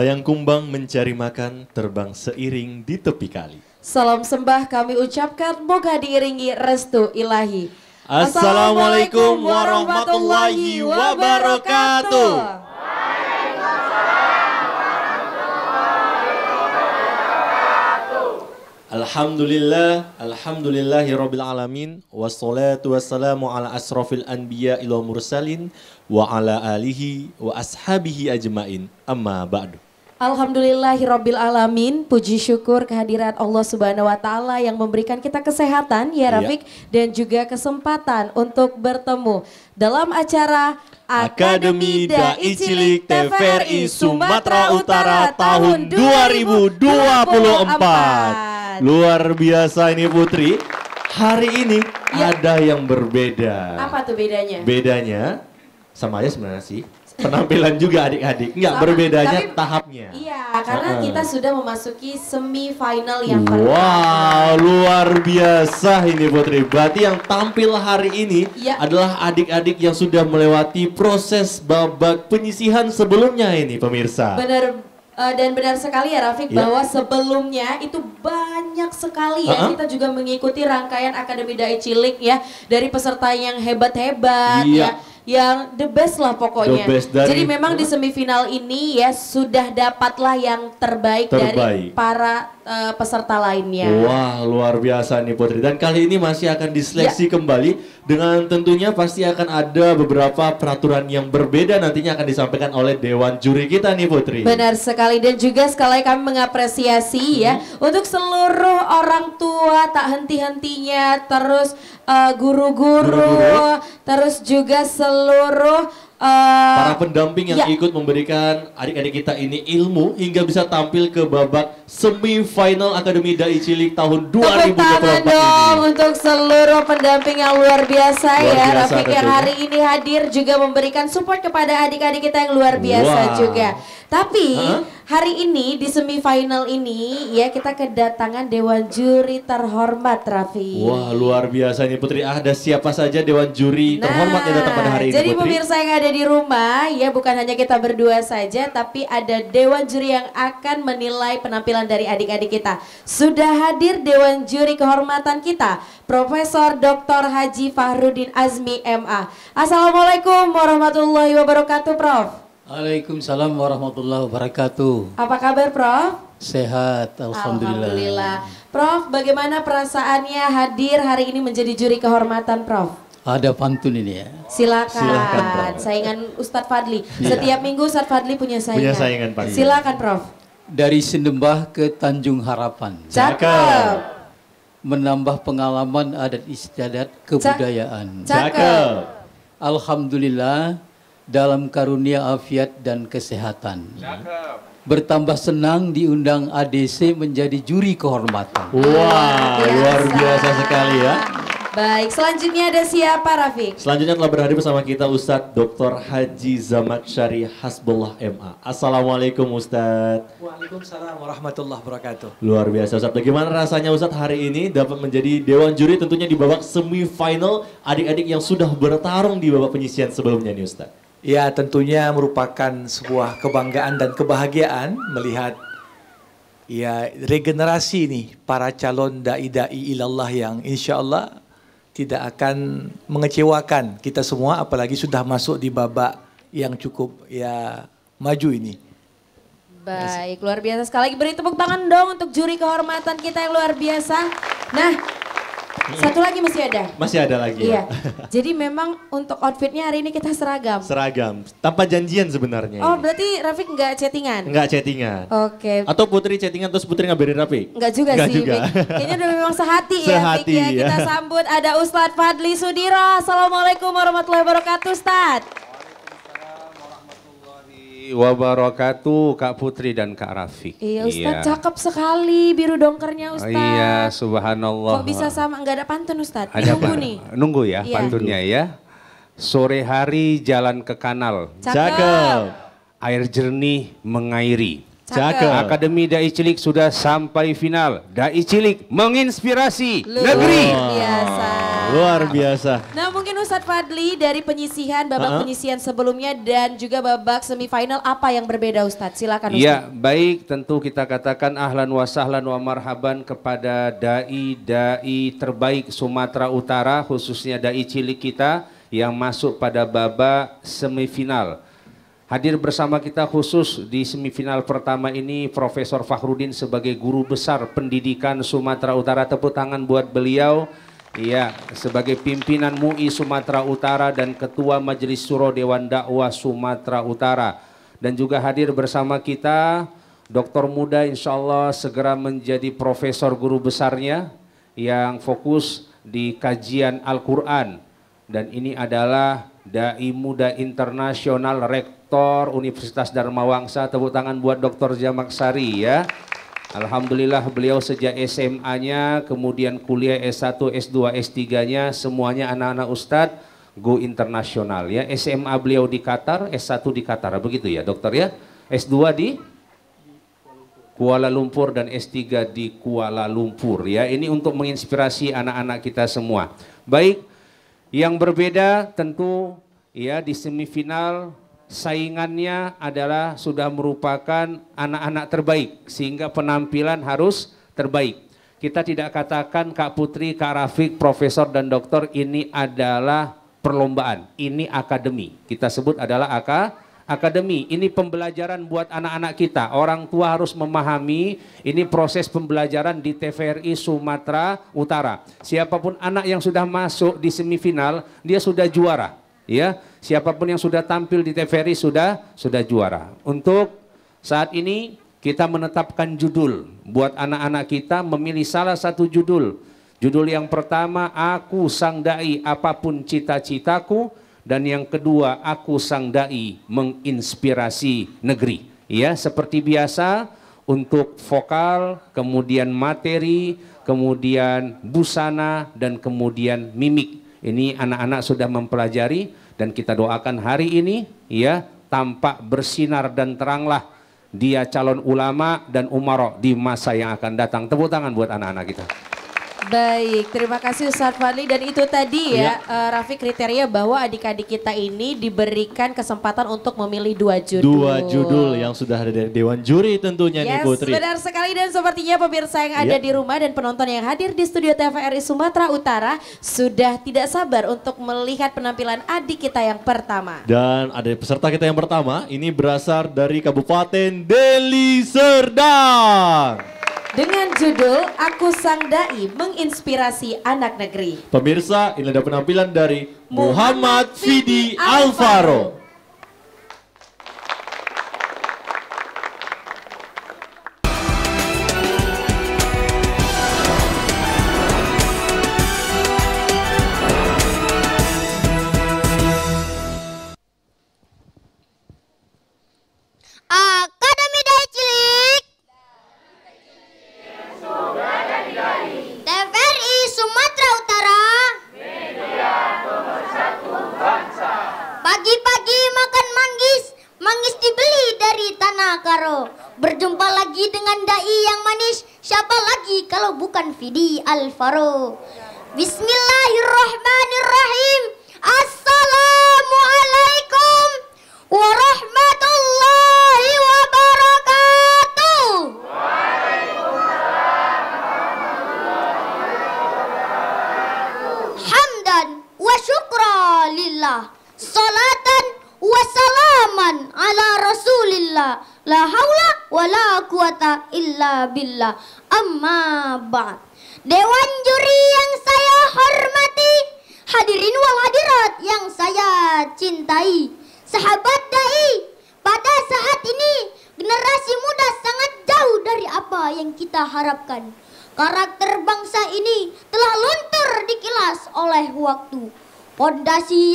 Sayang kumbang mencari makan, terbang seiring di tepi kali. Salam sembah kami ucapkan, moga diiringi restu ilahi. Assalamualaikum warahmatullahi wabarakatuh. Alhamdulillah, alhamdulillahi rabbil alamin, wassalatu wassalamu ala asrafil anbiya ila mursalin, wa ala alihi wa ashabihi ajmain, amma ba'du. Alhamdulillahirabbil alamin. Puji syukur kehadiran Allah Subhanahu wa taala yang memberikan kita kesehatan ya iya. Rafiq, iya. dan juga kesempatan untuk bertemu dalam acara Akademi Dai Cilik TVRI Sumatera Utara tahun 2024. Luar biasa ini Putri. Hari ini ya. ada yang berbeda. Apa tuh bedanya? Bedanya sama aja sebenarnya sih penampilan juga adik-adik. Enggak, Sama, berbedanya tapi, tahapnya. Iya, karena uh. kita sudah memasuki semifinal yang wow, pertama. Wow, luar biasa ini Putri. Berarti yang tampil hari ini ya. adalah adik-adik yang sudah melewati proses babak penyisihan sebelumnya ini pemirsa. Benar eh, dan benar sekali ya Rafiq ya. bahwa sebelumnya itu banyak sekali ya uh -huh. kita juga mengikuti rangkaian Akademi Dai Cilik ya dari peserta yang hebat-hebat iya. ya. ya yang the best lah pokoknya. The best dari Jadi memang di semifinal ini ya sudah dapatlah yang terbaik, terbaik. dari para uh, peserta lainnya. Wah, luar biasa nih Putri. Dan kali ini masih akan diseleksi ya. kembali dengan tentunya pasti akan ada beberapa peraturan yang berbeda nantinya akan disampaikan oleh dewan juri kita nih Putri. Benar sekali dan juga sekali kami mengapresiasi hmm. ya mm-hmm. untuk seluruh orang tua tak henti-hentinya terus eh, guru-guru uh, -guru, guru terus juga seluruh Uh, Para pendamping yang ya. ikut memberikan adik-adik kita ini ilmu hingga bisa tampil ke babak semifinal Akademi Dai Cilik tahun 2024 ini. dong ini. untuk seluruh pendamping yang luar biasa luar ya. Rafiq yang hari ini hadir juga memberikan support kepada adik-adik kita yang luar biasa wow. juga. Tapi huh? hari ini di semifinal ini ya kita kedatangan dewan juri terhormat Raffi. Wah luar biasa nih Putri. Ada siapa saja dewan juri nah, terhormat yang datang pada hari ini. Jadi pemirsa yang ada di rumah ya bukan hanya kita berdua saja, tapi ada dewan juri yang akan menilai penampilan dari adik-adik kita. Sudah hadir dewan juri kehormatan kita, Profesor Dr. Haji Fahrudin Azmi MA. Assalamualaikum warahmatullahi wabarakatuh, Prof. Waalaikumsalam warahmatullahi wabarakatuh. Apa kabar Prof? Sehat, Alhamdulillah. Alhamdulillah. Prof, bagaimana perasaannya hadir hari ini menjadi juri kehormatan Prof? Ada pantun ini ya. Silakan. Silakan Prof. Saingan Ustadz Fadli. Ya. Setiap minggu Ustadz Fadli punya saingan. Punya saingan Pak. Silakan Prof. Dari Sendembah ke Tanjung Harapan. Cakep menambah pengalaman adat istiadat kebudayaan. Cakep. Alhamdulillah dalam karunia afiat dan kesehatan. Bertambah senang diundang ADC menjadi juri kehormatan. Wah, wow, luar biasa sekali ya. Baik, selanjutnya ada siapa Rafiq? Selanjutnya telah berhadir bersama kita Ustadz Dr. Haji Zamat Syari Hasbullah MA. Assalamualaikum Ustadz. Waalaikumsalam warahmatullahi wabarakatuh. Luar biasa Ustadz. Bagaimana rasanya Ustadz hari ini dapat menjadi Dewan Juri tentunya di babak semifinal adik-adik yang sudah bertarung di babak penyisian sebelumnya nih Ustadz? Ya tentunya merupakan sebuah kebanggaan dan kebahagiaan melihat ya regenerasi ini para calon dai-dai ilallah yang insya Allah tidak akan mengecewakan kita semua apalagi sudah masuk di babak yang cukup ya maju ini. Baik, luar biasa sekali lagi beri tepuk tangan dong untuk juri kehormatan kita yang luar biasa. Nah, Hmm. Satu lagi masih ada. Masih ada lagi. Iya. Ya. Jadi memang untuk outfitnya hari ini kita seragam. Seragam. Tanpa janjian sebenarnya. Oh berarti Rafiq nggak chattingan? Nggak chattingan. Oke. Okay. Atau Putri chattingan terus Putri beri Rafiq? Nggak juga nggak sih. Juga. Kayaknya udah memang sehati, ya, sehati ya, Sehati ya. Kita sambut ada Ustadz Fadli Sudiro. Assalamualaikum warahmatullahi wabarakatuh Ustadz wabarakatuh Kak Putri dan Kak Rafiq. Iya Ustaz iya. cakep sekali biru dongkernya oh Ustadz. Iya subhanallah. Kok bisa sama nggak ada pantun Ustaz. Ada nunggu nih. Nunggu ya iya. pantunnya ya. Sore hari jalan ke kanal. Cakep. Air jernih mengairi. Cakep. Akademi Dai Cilik sudah sampai final. Dai Cilik menginspirasi Luar negeri. Biasa. Luar biasa. Nah mungkin Ustadz Fadli dari penyisihan, babak uh -huh. penyisihan sebelumnya dan juga babak semifinal apa yang berbeda Ustadz? Silakan Iya baik tentu kita katakan ahlan wa sahlan wa marhaban kepada da'i-da'i terbaik Sumatera Utara khususnya da'i cilik kita yang masuk pada babak semifinal. Hadir bersama kita khusus di semifinal pertama ini Profesor Fahrudin sebagai guru besar pendidikan Sumatera Utara. Tepuk tangan buat beliau. Iya, sebagai pimpinan MUI Sumatera Utara dan Ketua Majelis Suro Dewan Dakwah Sumatera Utara. Dan juga hadir bersama kita Dokter Muda insya Allah segera menjadi profesor guru besarnya yang fokus di kajian Al-Quran. Dan ini adalah Dai Muda Internasional Rektor Universitas Dharma Wangsa. Tepuk tangan buat Dokter Jamak Sari ya. Alhamdulillah beliau sejak SMA-nya, kemudian kuliah S1, S2, S3-nya, semuanya anak-anak Ustadz go internasional ya. SMA beliau di Qatar, S1 di Qatar, begitu ya dokter ya. S2 di Kuala Lumpur dan S3 di Kuala Lumpur ya. Ini untuk menginspirasi anak-anak kita semua. Baik, yang berbeda tentu ya di semifinal saingannya adalah sudah merupakan anak-anak terbaik sehingga penampilan harus terbaik. Kita tidak katakan Kak Putri, Kak Rafiq, Profesor dan Dokter ini adalah perlombaan, ini akademi. Kita sebut adalah AK, akademi. Ini pembelajaran buat anak-anak kita. Orang tua harus memahami ini proses pembelajaran di TVRI Sumatera Utara. Siapapun anak yang sudah masuk di semifinal, dia sudah juara ya siapapun yang sudah tampil di TVRI sudah sudah juara. Untuk saat ini kita menetapkan judul buat anak-anak kita memilih salah satu judul. Judul yang pertama aku sang dai apapun cita-citaku dan yang kedua aku sang dai menginspirasi negeri. Ya, seperti biasa untuk vokal, kemudian materi, kemudian busana dan kemudian mimik. Ini anak-anak sudah mempelajari dan kita doakan hari ini ya tampak bersinar dan teranglah dia calon ulama dan umaro di masa yang akan datang. Tepuk tangan buat anak-anak kita. Baik, terima kasih Ustaz Fadli dan itu tadi ya, ya. Uh, Raffi kriteria bahwa adik-adik kita ini diberikan kesempatan untuk memilih dua judul. Dua judul yang sudah ada dari Dewan Juri tentunya yes, nih Putri. benar sekali dan sepertinya pemirsa yang ada iya. di rumah dan penonton yang hadir di studio TVRI Sumatera Utara sudah tidak sabar untuk melihat penampilan adik kita yang pertama. Dan ada peserta kita yang pertama ini berasal dari Kabupaten Deli Serdang dengan judul Aku Sang Dai Menginspirasi Anak Negeri. Pemirsa, ini inilah penampilan dari Muhammad Fidi Alvaro. Alvaro.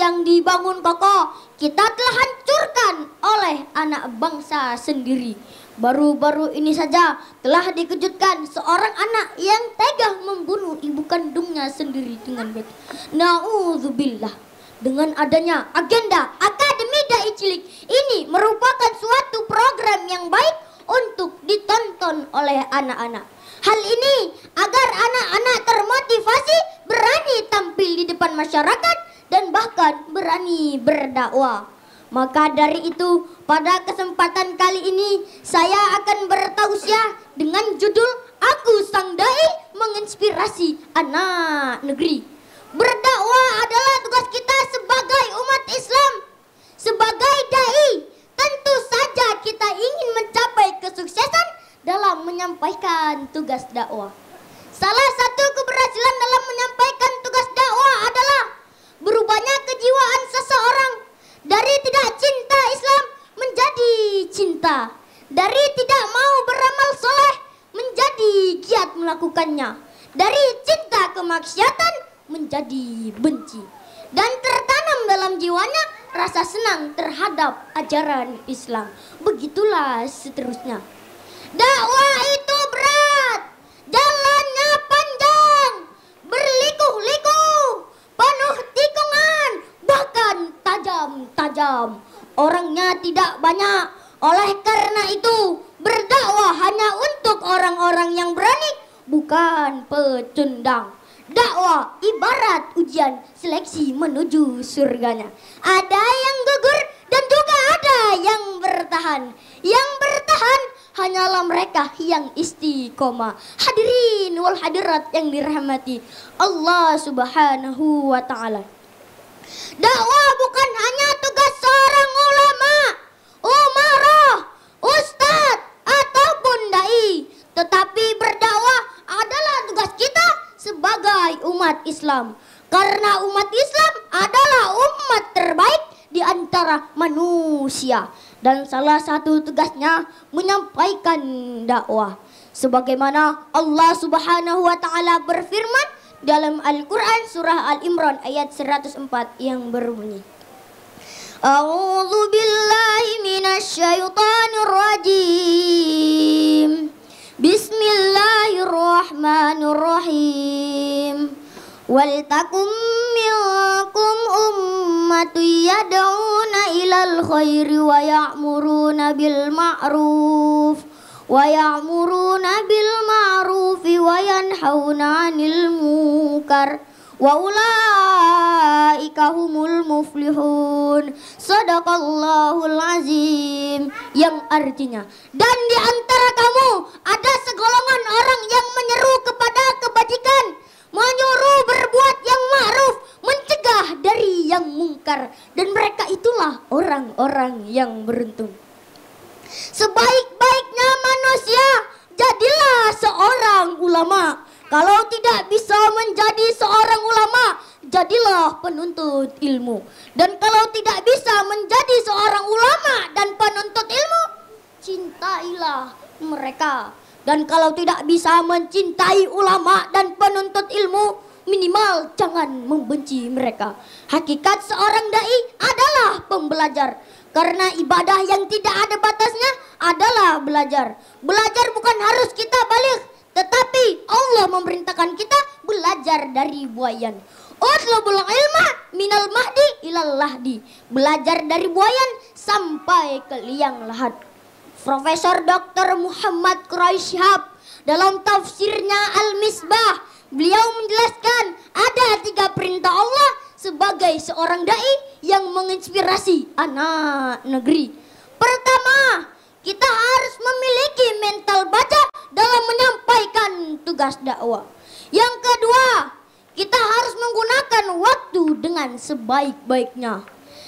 yang dibangun kokoh kita telah hancurkan oleh anak bangsa sendiri. Baru-baru ini saja telah dikejutkan seorang anak yang tega membunuh ibu kandungnya sendiri dengan baik. Nauzubillah. Dengan adanya agenda Akademi Dai Cilik ini merupakan suatu program yang baik untuk ditonton oleh anak-anak. Hal ini agar anak-anak termotivasi berani tampil di depan masyarakat dan bahkan berani berdakwah. Maka dari itu, pada kesempatan kali ini saya akan bertausiah dengan judul Aku Sang Dai Menginspirasi Anak Negeri. Berdakwah adalah tugas kita sebagai umat Islam, sebagai dai. Tentu saja kita ingin mencapai kesuksesan dalam menyampaikan tugas dakwah. Salah satu kejiwaan seseorang dari tidak cinta Islam menjadi cinta. Dari tidak mau beramal soleh menjadi giat melakukannya. Dari cinta kemaksiatan menjadi benci. Dan tertanam dalam jiwanya rasa senang terhadap ajaran Islam. Begitulah seterusnya. Dakwah tajam. Orangnya tidak banyak. Oleh karena itu, berdakwah hanya untuk orang-orang yang berani, bukan pecundang. Dakwah ibarat ujian seleksi menuju surganya. Ada yang gugur dan juga ada yang bertahan. Yang bertahan hanyalah mereka yang istiqomah. Hadirin wal hadirat yang dirahmati Allah Subhanahu wa taala. Dakwah bukan hanya tugas seorang ulama, umaroh, ustad, ataupun dai, tetapi berdakwah adalah tugas kita sebagai umat Islam. Karena umat Islam adalah umat terbaik di antara manusia dan salah satu tugasnya menyampaikan dakwah. Sebagaimana Allah Subhanahu wa taala berfirman dalam Al-Quran Surah Al-Imran ayat 104 yang berbunyi. A'udzu billahi minasyaitonir rajim. Bismillahirrahmanirrahim. Waltakum minkum ummatu yad'una ilal khairi wa ya'muruna bil ma'ruf ويعمرون بالمعروف وينحون عن المنكر وأولئك هم muflihun Sadaqallahul azim Yang artinya Dan di antara kamu ada segolongan orang yang menyeru kepada kebajikan Menyuruh berbuat yang ma'ruf Mencegah dari yang mungkar Dan mereka itulah orang-orang yang beruntung sebaik-baiknya manusia, jadilah seorang ulama. Kalau tidak bisa menjadi seorang ulama, jadilah penuntut ilmu. Dan kalau tidak bisa menjadi seorang ulama dan penuntut ilmu, cintailah mereka. Dan kalau tidak bisa mencintai ulama dan penuntut ilmu, minimal jangan membenci mereka. Hakikat seorang dai adalah pembelajar. Karena ibadah yang tidak ada batasnya adalah belajar. Belajar bukan harus kita balik, tetapi Allah memerintahkan kita belajar dari buayan. Utlubul ilma minal mahdi ilal lahdi. Belajar dari buayan sampai ke liang lahat. Profesor Dr. Muhammad Kroishab dalam tafsirnya Al-Misbah, beliau menjelaskan ada tiga perintah Allah sebagai seorang dai yang menginspirasi anak negeri. Pertama, kita harus memiliki mental baja dalam menyampaikan tugas dakwah. Yang kedua, kita harus menggunakan waktu dengan sebaik-baiknya.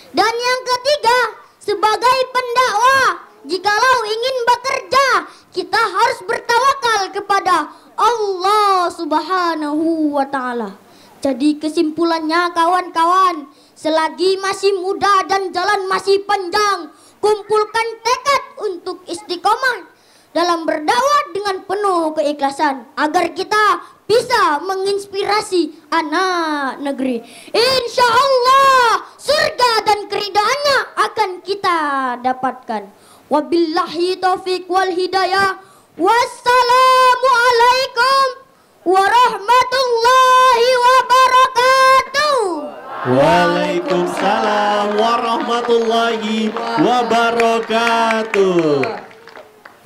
Dan yang ketiga, sebagai pendakwah, jikalau ingin bekerja, kita harus bertawakal kepada Allah Subhanahu wa taala. Jadi kesimpulannya kawan-kawan, selagi masih muda dan jalan masih panjang, kumpulkan tekad untuk istiqomah dalam berdakwah dengan penuh keikhlasan agar kita bisa menginspirasi anak negeri. Insya Allah surga dan keridaannya akan kita dapatkan. Wabillahi taufiq wal hidayah. Wassalamualaikum warahmatullahi wabarakatuh. Waalaikumsalam warahmatullahi wabarakatuh.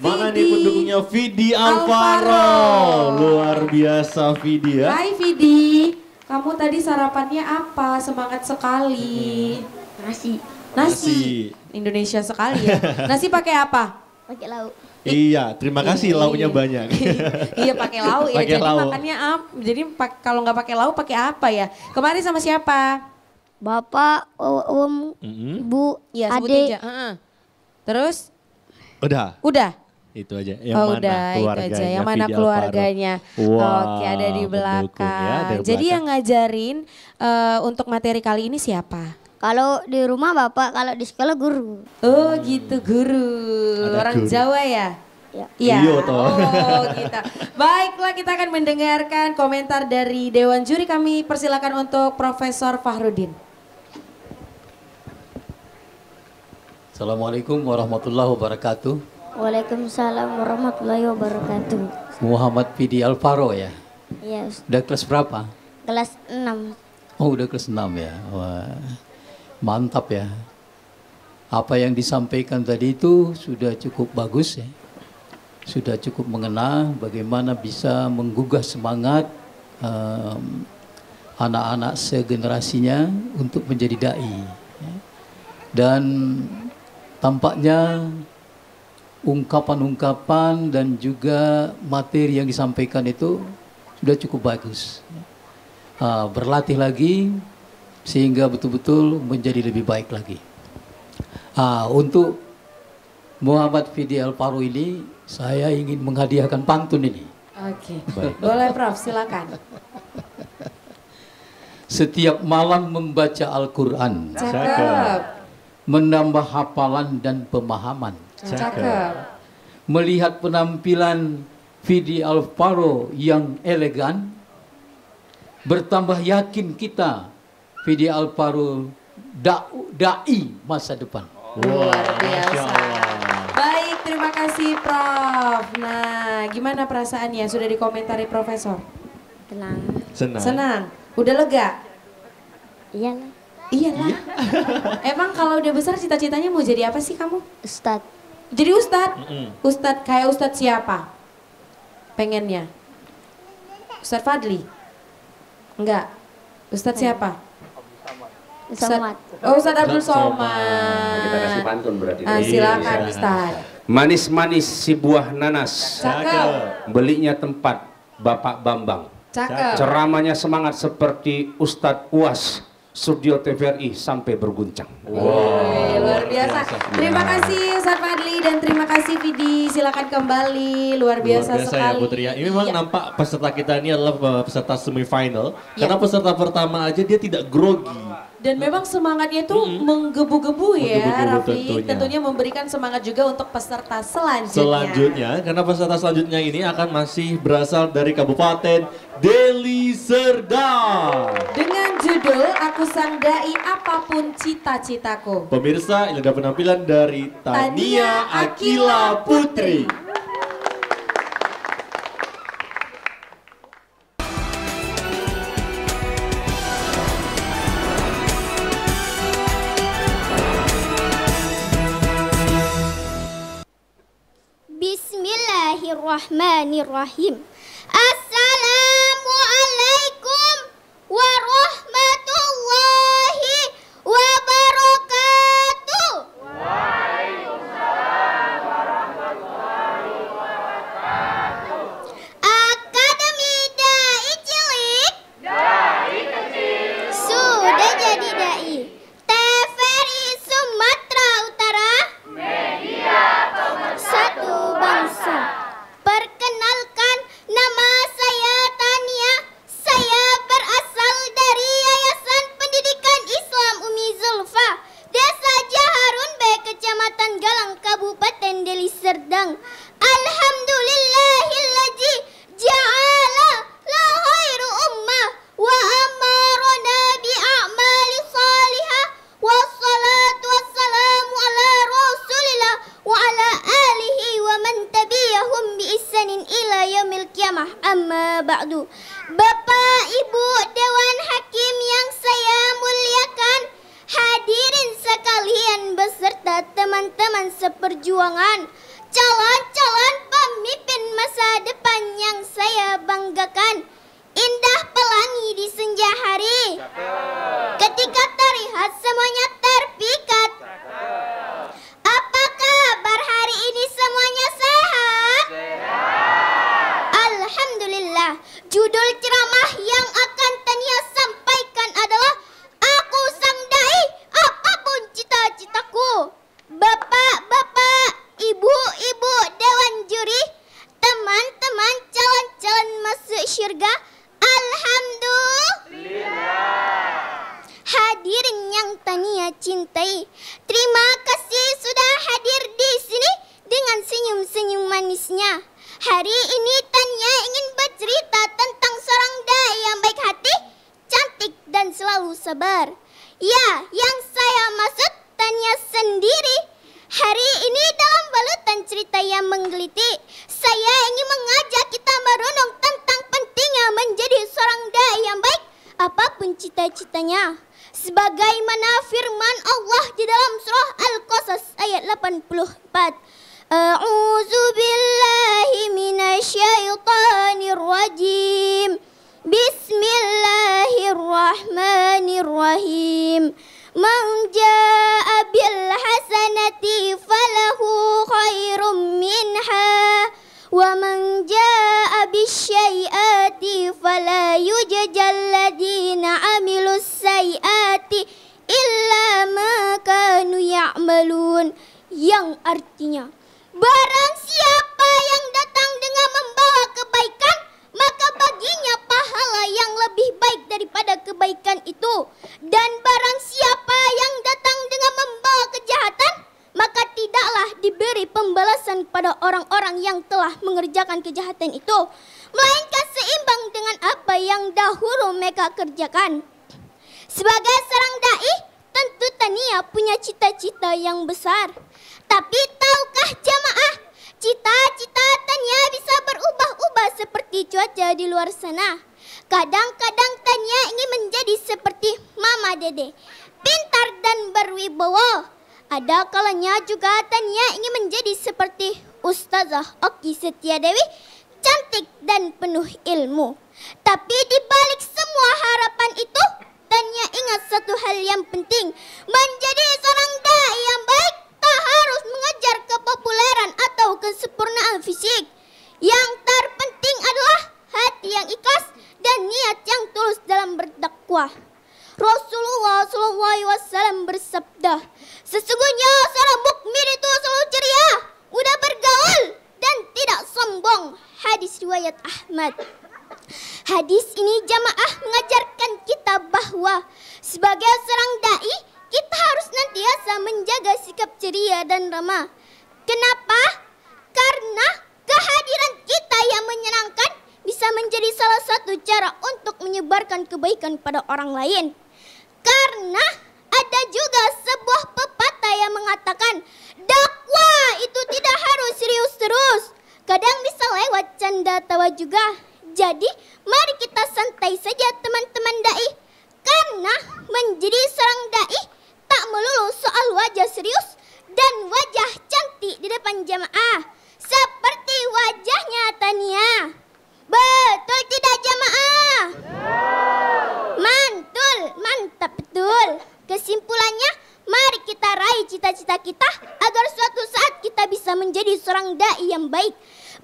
Mana nih pendukungnya Vidi Alvaro. Luar biasa Vidi ya. Hai Vidi, kamu tadi sarapannya apa? Semangat sekali. Nasi. Nasi. Nasi. Indonesia sekali ya. Nasi pakai apa? Pakai lauk. Iya, terima kasih iya. lauknya banyak. iya, pakai lau ya. Pake jadi lau. makannya apa? Jadi kalau nggak pakai lau, pakai apa ya? Kemarin sama siapa? Bapak, Om, um, mm -hmm. Bu, ya, Adik. Aja. Uh -huh. Terus? Udah. Udah. Itu aja. Yang oh, mana udah, keluarganya? Itu aja. Yang mana Fidel keluarganya? Wow, Oke, ada di belakang. Ya, dari Jadi yang ngajarin uh, untuk materi kali ini siapa? Kalau di rumah bapak, kalau di sekolah guru. Oh gitu guru. Ada Orang guru. Jawa ya? ya. Iya. Ya. Iya toh. Oh gitu. Baiklah kita akan mendengarkan komentar dari Dewan Juri. Kami persilakan untuk Profesor Fahrudin. Assalamualaikum warahmatullahi wabarakatuh. Waalaikumsalam warahmatullahi wabarakatuh. Muhammad Pidi Alfaro ya? Iya. Udah kelas berapa? Kelas 6. Oh udah kelas 6 ya. Wah mantap ya. Apa yang disampaikan tadi itu sudah cukup bagus ya. Sudah cukup mengena bagaimana bisa menggugah semangat um, anak-anak segenerasinya untuk menjadi dai. Ya. Dan tampaknya ungkapan-ungkapan dan juga materi yang disampaikan itu sudah cukup bagus. Ya. Ah, berlatih lagi sehingga betul-betul menjadi lebih baik lagi. Ah, untuk Muhammad Fidi Al Paru ini saya ingin menghadiahkan pantun ini. Oke, okay. boleh Prof, silakan. Setiap malam membaca Al-Quran. Menambah hafalan dan pemahaman. Cakep. Melihat penampilan Fidi paru yang elegan, bertambah yakin kita Fidi Alparu da, dai masa depan. Oh, luar biasa. Baik, terima kasih Prof. Nah, gimana perasaannya sudah dikomentari Profesor? Senang. Senang. Senang. Udah lega? Iya Iya Iya. Emang kalau udah besar cita-citanya mau jadi apa sih kamu? Ustad. Jadi ustad? Mm -mm. Ustad kayak ustad siapa? Pengennya? Ustad Fadli? Enggak. Ustad siapa? Somad. Oh Ustaz Abdul Somad. Kita kasih pantun berarti. Ah, silakan iya. Ustaz. Manis-manis si buah nanas. Cakep. Belinya tempat Bapak Bambang. Cakep. Ceramanya semangat seperti Ustadz Uas. Studio TVRI sampai berguncang. Wow. Wey, luar biasa. Terima kasih Ustaz Fadli dan terima kasih Vidi. Silakan kembali. Luar biasa, luar biasa ya, sekali. ya Putri ya. Ini memang ya. nampak peserta kita ini adalah eh, peserta semifinal. Ya. Karena peserta pertama aja dia tidak grogi dan nah. memang semangatnya itu mm-hmm. menggebu-gebu ya, menggebu Tentunya. tentunya memberikan semangat juga untuk peserta selanjutnya. Selanjutnya, karena peserta selanjutnya ini akan masih berasal dari Kabupaten Deli Serdang. Dengan judul Aku Sandai Apapun Cita-Citaku. Pemirsa, ini ada penampilan dari Tania, Tania Akila Putri. Putri. الرحمن الرحيم السلام عليكم ورحمة التي فله خير منها ومن جاء بالشيئات فلا يجزى الذين عملوا السيئات إلا ما كانوا يعملون yang artinya barang siapa yang datang dengan membawa kebaikan maka baginya pahala yang lebih baik daripada kebaikan itu dan barang siapa yang datang dengan membawa kejahatan maka tidaklah diberi pembalasan kepada orang-orang yang telah mengerjakan kejahatan itu, melainkan seimbang dengan apa yang dahulu mereka kerjakan. Sebagai seorang dai, tentu Tania punya cita-cita yang besar. Tapi tahukah jamaah, cita-cita Tania bisa berubah-ubah seperti cuaca di luar sana. Kadang-kadang Tania ingin menjadi seperti Mama Dede, pintar dan berwibawa ada kalanya juga Tania ingin menjadi seperti Ustazah Oki Setia Dewi, cantik dan penuh ilmu. Tapi di balik semua harapan itu, Tania ingat satu hal yang penting. Menjadi seorang dai yang baik tak harus mengejar kepopuleran atau kesempurnaan fisik. Yang terpenting adalah hati yang ikhlas dan niat yang tulus dalam berdakwah. Rasulullah SAW bersabda, Sesungguhnya seorang mukmin itu selalu ceria, mudah bergaul, dan tidak sombong. Hadis riwayat Ahmad. Hadis ini jamaah mengajarkan kita bahwa sebagai seorang da'i, kita harus nantiasa menjaga sikap ceria dan ramah. Kenapa? Karena kehadiran kita yang menyenangkan bisa menjadi salah satu cara untuk menyebarkan kebaikan pada orang lain. Karena ada juga sebuah pepatah yang mengatakan dakwah itu tidak harus serius terus. Kadang bisa lewat canda tawa juga. Jadi mari kita santai saja teman-teman da'i. Karena menjadi seorang da'i tak melulu soal wajah serius dan wajah cantik di depan jamaah. Seperti wajahnya Tania. Betul tidak jamaah? Mantul, mantap betul. Kesimpulannya, mari kita raih cita-cita kita agar suatu saat kita bisa menjadi seorang dai yang baik.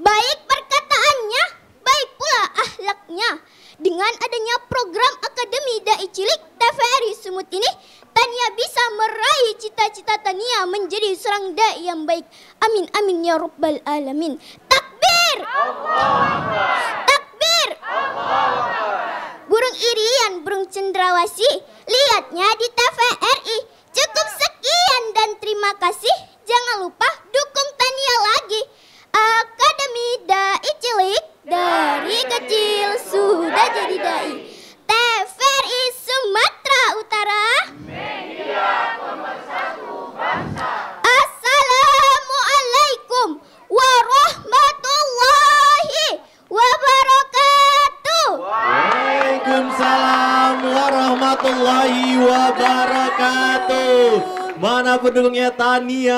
Baik perkataannya, baik pula ahlaknya. Dengan adanya program Akademi Dai Cilik TVRI Sumut ini, Tania bisa meraih cita-cita Tania menjadi seorang dai yang baik. Amin amin ya rabbal alamin. Takbir! Takbir! Burung irian, burung cendrawasi, lihatnya di TVRI. Cukup sekian dan terima kasih. Jangan lupa dukung Tania lagi. Akademi Dai Cilik dari kecil sudah jadi Dai. TVRI Sumatera Utara. Media pemersatu bangsa. Assalamualaikum warahmatullahi wabarakatuh. Waalaikumsalam warahmatullahi wabarakatuh. Mana pendukungnya Tania?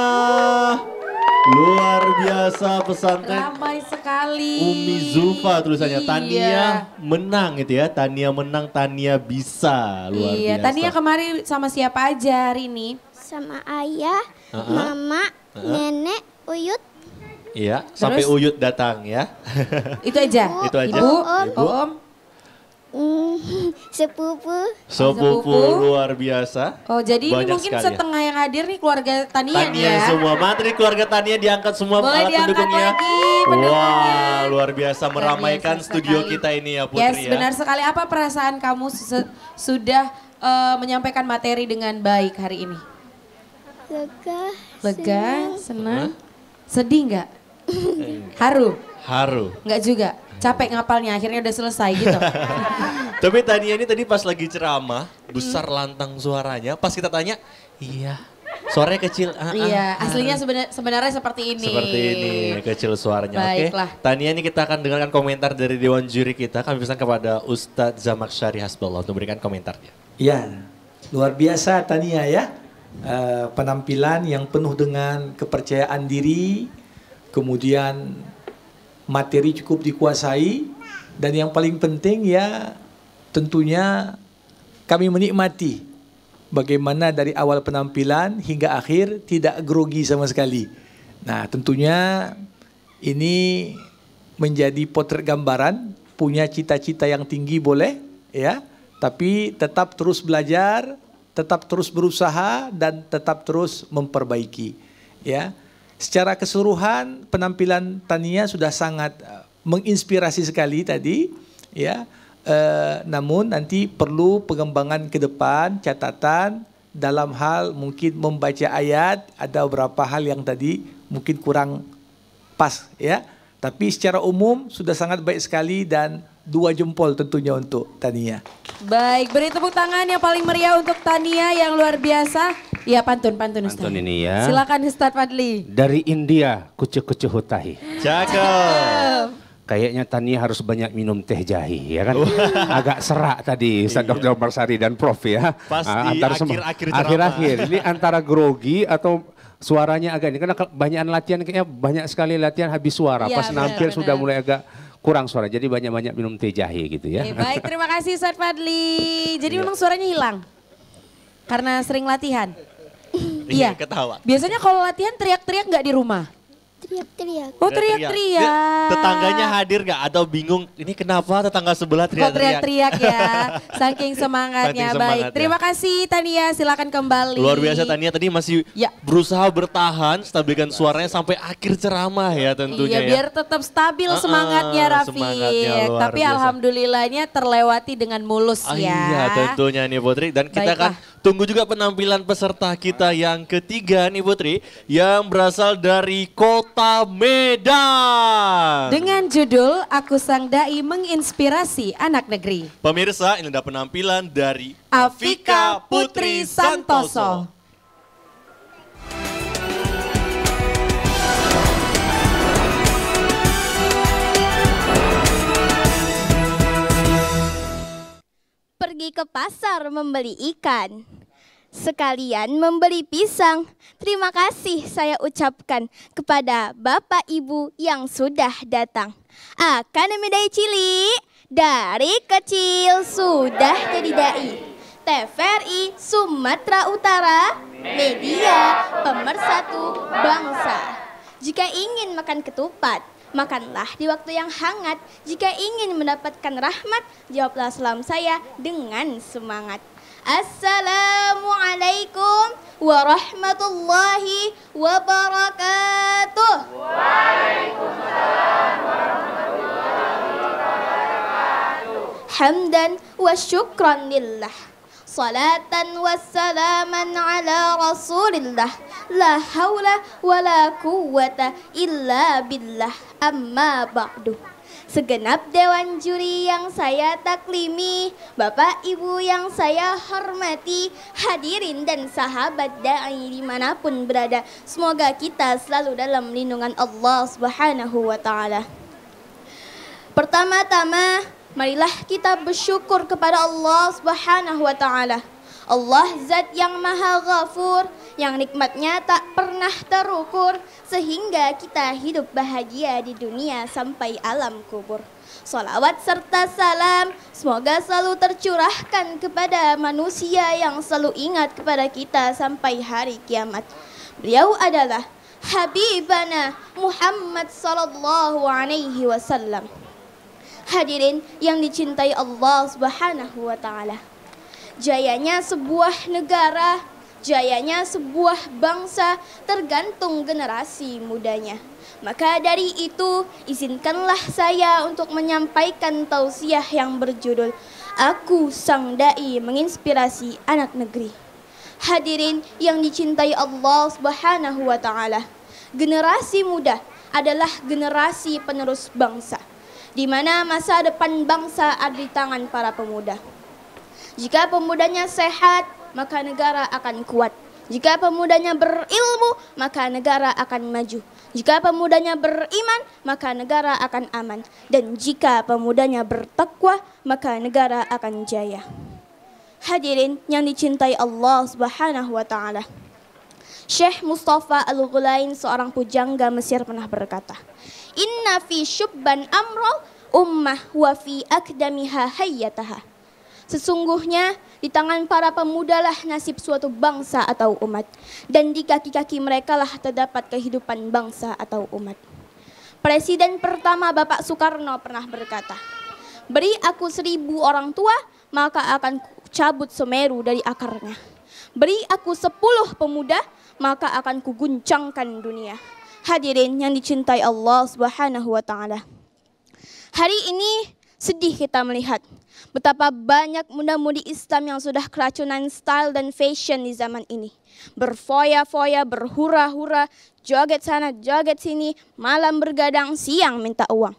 Luar biasa pesantren. Ramai sekali. Umi Zufa tulisannya. Iya. Tania menang gitu ya. Tania menang, Tania bisa. Luar iya, biasa. Tania kemarin sama siapa aja hari ini? Sama ayah, uh -huh. mama, uh -huh. nenek, uyut, Iya, Terus, sampai Uyut datang ya. Itu aja. itu aja. Ibu, Ibu. Om. Mm, sepupu. Sepupu luar biasa. Oh jadi ini mungkin sekali. Ya. setengah yang hadir nih keluarga Tania ya. ya. semua, materi keluarga Tania diangkat semua Boleh alat pendukungnya. Wah, wow, luar biasa meramaikan biasa studio sekali. kita ini ya Putri yes, ya. benar sekali. Apa perasaan kamu sudah uh, menyampaikan materi dengan baik hari ini? Lega, Lega, senang. senang. Sedih nggak? Iya. Haru. Haru. Enggak juga. Capek ngapalnya akhirnya udah selesai gitu. Tapi Tania ini tadi pas lagi ceramah, besar hmm. lantang suaranya. Pas kita tanya, iya Suaranya kecil. Ah, ah iya, ah, ah. aslinya sebenar, sebenarnya seperti ini. Seperti ini, kecil suaranya. Baiklah. Oke, Tania ini kita akan dengarkan komentar dari Dewan Juri kita. Kami pesan kepada Ustadz Zamak Syari Hasbullah untuk memberikan komentarnya. Iya, luar biasa Tania ya. Eh, penampilan yang penuh dengan kepercayaan diri, kemudian materi cukup dikuasai, dan yang paling penting ya tentunya kami menikmati bagaimana dari awal penampilan hingga akhir tidak grogi sama sekali. Nah, tentunya ini menjadi potret gambaran punya cita-cita yang tinggi boleh ya, tapi tetap terus belajar, tetap terus berusaha dan tetap terus memperbaiki ya secara keseluruhan penampilan Tania sudah sangat eh, menginspirasi sekali tadi ya. E, namun nanti perlu pengembangan ke depan catatan dalam hal mungkin membaca ayat ada beberapa hal yang tadi mungkin kurang pas ya. Tapi secara umum sudah sangat baik sekali dan dua jempol tentunya untuk Tania. Baik, beri tepuk tangan yang paling meriah untuk Tania yang luar biasa. Ya pantun, pantun Ustaz. ini ya. Silakan Ustaz Fadli. Dari India, kucu-kucu hutahi. Cakep. Kayaknya Tania harus banyak minum teh jahe ya kan. Agak serak tadi Ustaz iya. Dr. Marsari dan Prof ya. Pasti ah, akhir-akhir Akhir-akhir. Ini antara grogi atau suaranya agak ini. Karena banyak latihan kayaknya banyak sekali latihan habis suara. Ya, Pas bener, nampil bener. sudah mulai agak kurang suara. Jadi banyak-banyak minum teh jahe gitu ya. Oke, baik, terima kasih Ustaz Fadli. Jadi ya. memang suaranya hilang karena sering latihan. Iya, iya, ketawa. Biasanya kalau latihan teriak-teriak nggak di rumah teriak-teriak. Oh teriak-teriak. Tetangganya hadir gak atau bingung ini kenapa tetangga sebelah teriak-teriak? Oh teriak-teriak ya. Saking semangatnya. Saking semangat, Baik, terima kasih Tania silahkan kembali. Luar biasa Tania tadi masih ya. berusaha bertahan stabilkan suaranya sampai akhir ceramah ya tentunya iya, ya. biar tetap stabil uh-uh, semangatnya Raffi. Semangatnya Tapi alhamdulillahnya terlewati dengan mulus ah, ya. Iya tentunya nih Putri dan kita Baiklah. kan Tunggu juga penampilan peserta kita yang ketiga nih Putri yang berasal dari Kota Medan. Dengan judul Aku Sang Dai Menginspirasi Anak Negeri. Pemirsa, ini ada penampilan dari Afika Putri Santoso. ke pasar membeli ikan. Sekalian membeli pisang. Terima kasih saya ucapkan kepada Bapak Ibu yang sudah datang. Akademi Dai Cili dari kecil sudah jadi dai. TVRI Sumatera Utara, media pemersatu bangsa. Jika ingin makan ketupat, Makanlah di waktu yang hangat. Jika ingin mendapatkan rahmat, jawablah salam saya dengan semangat. Assalamualaikum warahmatullahi wabarakatuh. Waalaikumsalam warahmatullahi wabarakatuh. Hamdan wa syukran lillah. Salatan wa salaman ala rasulillah. La hawla wa la quwata illa billah. Amma ba'du. Segenap dewan juri yang saya taklimi, Bapak Ibu yang saya hormati, hadirin dan sahabat dai dimanapun berada, semoga kita selalu dalam lindungan Allah Subhanahu wa taala. Pertama-tama, marilah kita bersyukur kepada Allah Subhanahu wa taala Allah zat yang maha ghafur, yang nikmatnya tak pernah terukur, sehingga kita hidup bahagia di dunia sampai alam kubur. Salawat serta salam semoga selalu tercurahkan kepada manusia yang selalu ingat kepada kita sampai hari kiamat. Beliau adalah Habibana Muhammad sallallahu alaihi wasallam. Hadirin yang dicintai Allah Subhanahu wa taala. Jayanya sebuah negara, jayanya sebuah bangsa tergantung generasi mudanya. Maka dari itu, izinkanlah saya untuk menyampaikan tausiah yang berjudul Aku Sang Dai Menginspirasi Anak Negeri. Hadirin yang dicintai Allah Subhanahu wa taala. Generasi muda adalah generasi penerus bangsa di mana masa depan bangsa ada di tangan para pemuda. Jika pemudanya sehat, maka negara akan kuat. Jika pemudanya berilmu, maka negara akan maju. Jika pemudanya beriman, maka negara akan aman. Dan jika pemudanya bertakwa, maka negara akan jaya. Hadirin yang dicintai Allah Subhanahu wa taala. Syekh Mustafa Al-Ghulain seorang pujangga Mesir pernah berkata, "Inna fi syubban amra ummah wa fi akdamiha hayyataha." Sesungguhnya di tangan para pemudalah nasib suatu bangsa atau umat, dan di kaki-kaki mereka lah terdapat kehidupan bangsa atau umat. Presiden pertama Bapak Soekarno pernah berkata, Beri aku seribu orang tua, maka akan cabut Semeru dari akarnya. Beri aku sepuluh pemuda, maka akan kuguncangkan dunia. Hadirin yang dicintai Allah Subhanahu wa Ta'ala, hari ini sedih kita melihat Betapa banyak muda-mudi Islam yang sudah keracunan style dan fashion di zaman ini. Berfoya-foya, berhura-hura, joget sana, joget sini, malam bergadang, siang minta uang.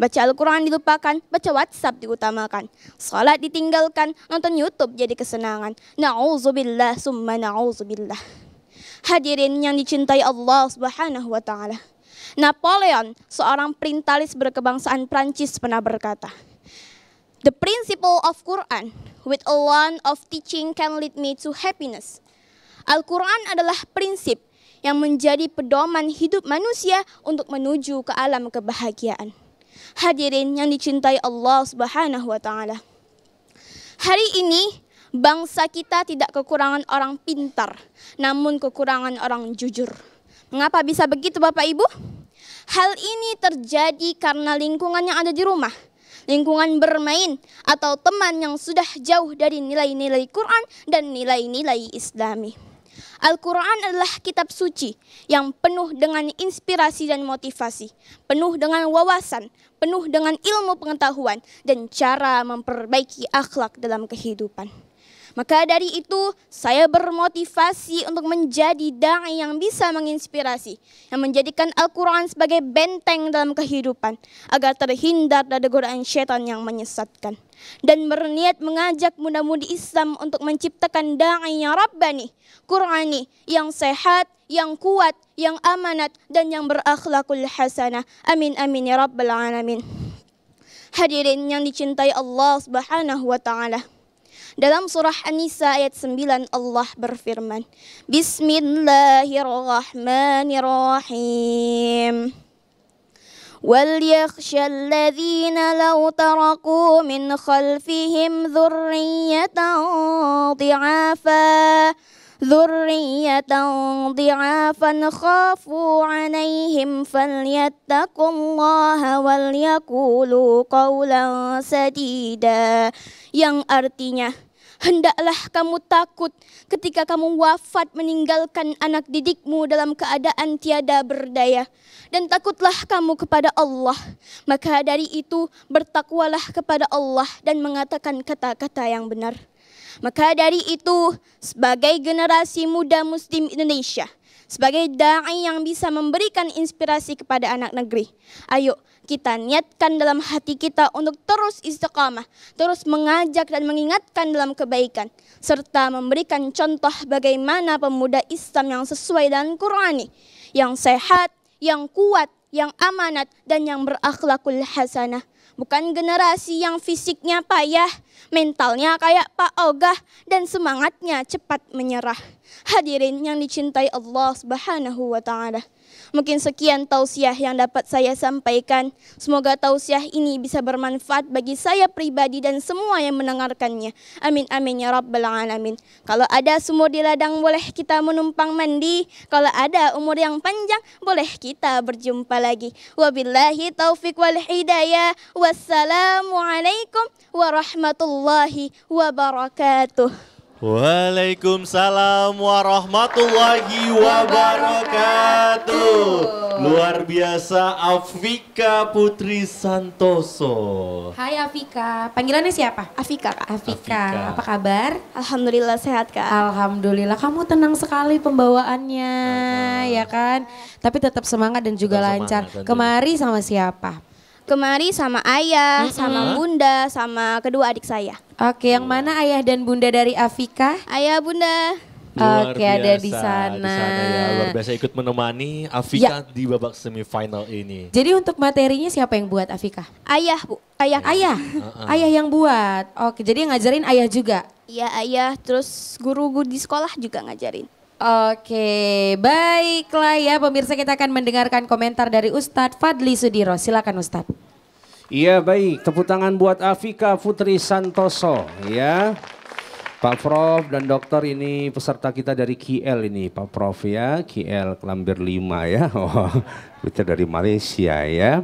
Baca Al-Quran dilupakan, baca WhatsApp diutamakan. Salat ditinggalkan, nonton Youtube jadi kesenangan. Na'udzubillah summa na'udzubillah. Hadirin yang dicintai Allah subhanahu wa ta'ala. Napoleon, seorang perintalis berkebangsaan Prancis pernah berkata, The principle of Quran with a lot of teaching can lead me to happiness. Al-Quran adalah prinsip yang menjadi pedoman hidup manusia untuk menuju ke alam kebahagiaan. Hadirin yang dicintai Allah Subhanahu wa taala. Hari ini bangsa kita tidak kekurangan orang pintar, namun kekurangan orang jujur. Mengapa bisa begitu Bapak Ibu? Hal ini terjadi karena lingkungan yang ada di rumah lingkungan bermain, atau teman yang sudah jauh dari nilai-nilai Quran dan nilai-nilai Islami. Al-Quran adalah kitab suci yang penuh dengan inspirasi dan motivasi, penuh dengan wawasan, penuh dengan ilmu pengetahuan, dan cara memperbaiki akhlak dalam kehidupan. Maka dari itu, saya bermotivasi untuk menjadi dai yang bisa menginspirasi, yang menjadikan Al-Quran sebagai benteng dalam kehidupan, agar terhindar dari godaan setan yang menyesatkan. Dan berniat mengajak muda-mudi Islam untuk menciptakan dai yang Rabbani, Qurani, yang sehat, yang kuat, yang amanat, dan yang berakhlakul hasanah. Amin amin ya Rabbal Alamin. Hadirin yang dicintai Allah Subhanahu wa Ta'ala. Dalam surah An-Nisa ayat 9 Allah berfirman, Bismillahirrahmanirrahim. وليخشى الذين لو تركوا من خلفهم ذرية ضعافا ذرية ضعافا خافوا عليهم فليتقوا الله وليقولوا قولا سديدا yang artinya Hendaklah kamu takut ketika kamu wafat meninggalkan anak didikmu dalam keadaan tiada berdaya. Dan takutlah kamu kepada Allah. Maka dari itu bertakwalah kepada Allah dan mengatakan kata-kata yang benar. Maka dari itu sebagai generasi muda muslim Indonesia, sebagai da'i yang bisa memberikan inspirasi kepada anak negeri. Ayo kita niatkan dalam hati kita untuk terus istiqamah, terus mengajak dan mengingatkan dalam kebaikan, serta memberikan contoh bagaimana pemuda Islam yang sesuai dengan Qur'an yang sehat, yang kuat, yang amanat, dan yang berakhlakul hasanah bukan generasi yang fisiknya payah, mentalnya kayak Pak Ogah, dan semangatnya cepat menyerah. Hadirin yang dicintai Allah Subhanahu wa Ta'ala. Mungkin sekian tausiah yang dapat saya sampaikan. Semoga tausiah ini bisa bermanfaat bagi saya pribadi dan semua yang mendengarkannya. Amin amin ya rabbal alamin. Kalau ada sumur di ladang boleh kita menumpang mandi. Kalau ada umur yang panjang boleh kita berjumpa lagi. Wabillahi taufik wal hidayah. Wassalamualaikum warahmatullahi wabarakatuh. Waalaikumsalam warahmatullahi wabarakatuh. Luar biasa Afika Putri Santoso. Hai Afika, panggilannya siapa? Afika Kak. Afika, Afika. apa kabar? Alhamdulillah sehat Kak. Alhamdulillah, kamu tenang sekali pembawaannya, uh -huh. ya kan? Tapi tetap semangat dan juga tetap lancar. Kemari sama siapa? kemari sama ayah, mm -hmm. sama bunda, sama kedua adik saya. Oke, yang mana ayah dan bunda dari Afika? Ayah, bunda. Luar Oke, biasa, ada di sana. Di sana ya, luar biasa ikut menemani Afika ya. di babak semifinal ini. Jadi untuk materinya siapa yang buat Afika? Ayah, Bu. Ayah. Ayah. Ayah yang buat. Oke, jadi yang ngajarin ayah juga. Iya, ayah terus guru-guru di sekolah juga ngajarin. Oke, baiklah ya pemirsa kita akan mendengarkan komentar dari Ustadz Fadli Sudiro. Silakan Ustadz. Iya baik, tepuk tangan buat Afika Putri Santoso ya. Pak Prof dan dokter ini peserta kita dari KL ini Pak Prof ya, KL kelambir 5 ya. Oh, kita dari Malaysia ya.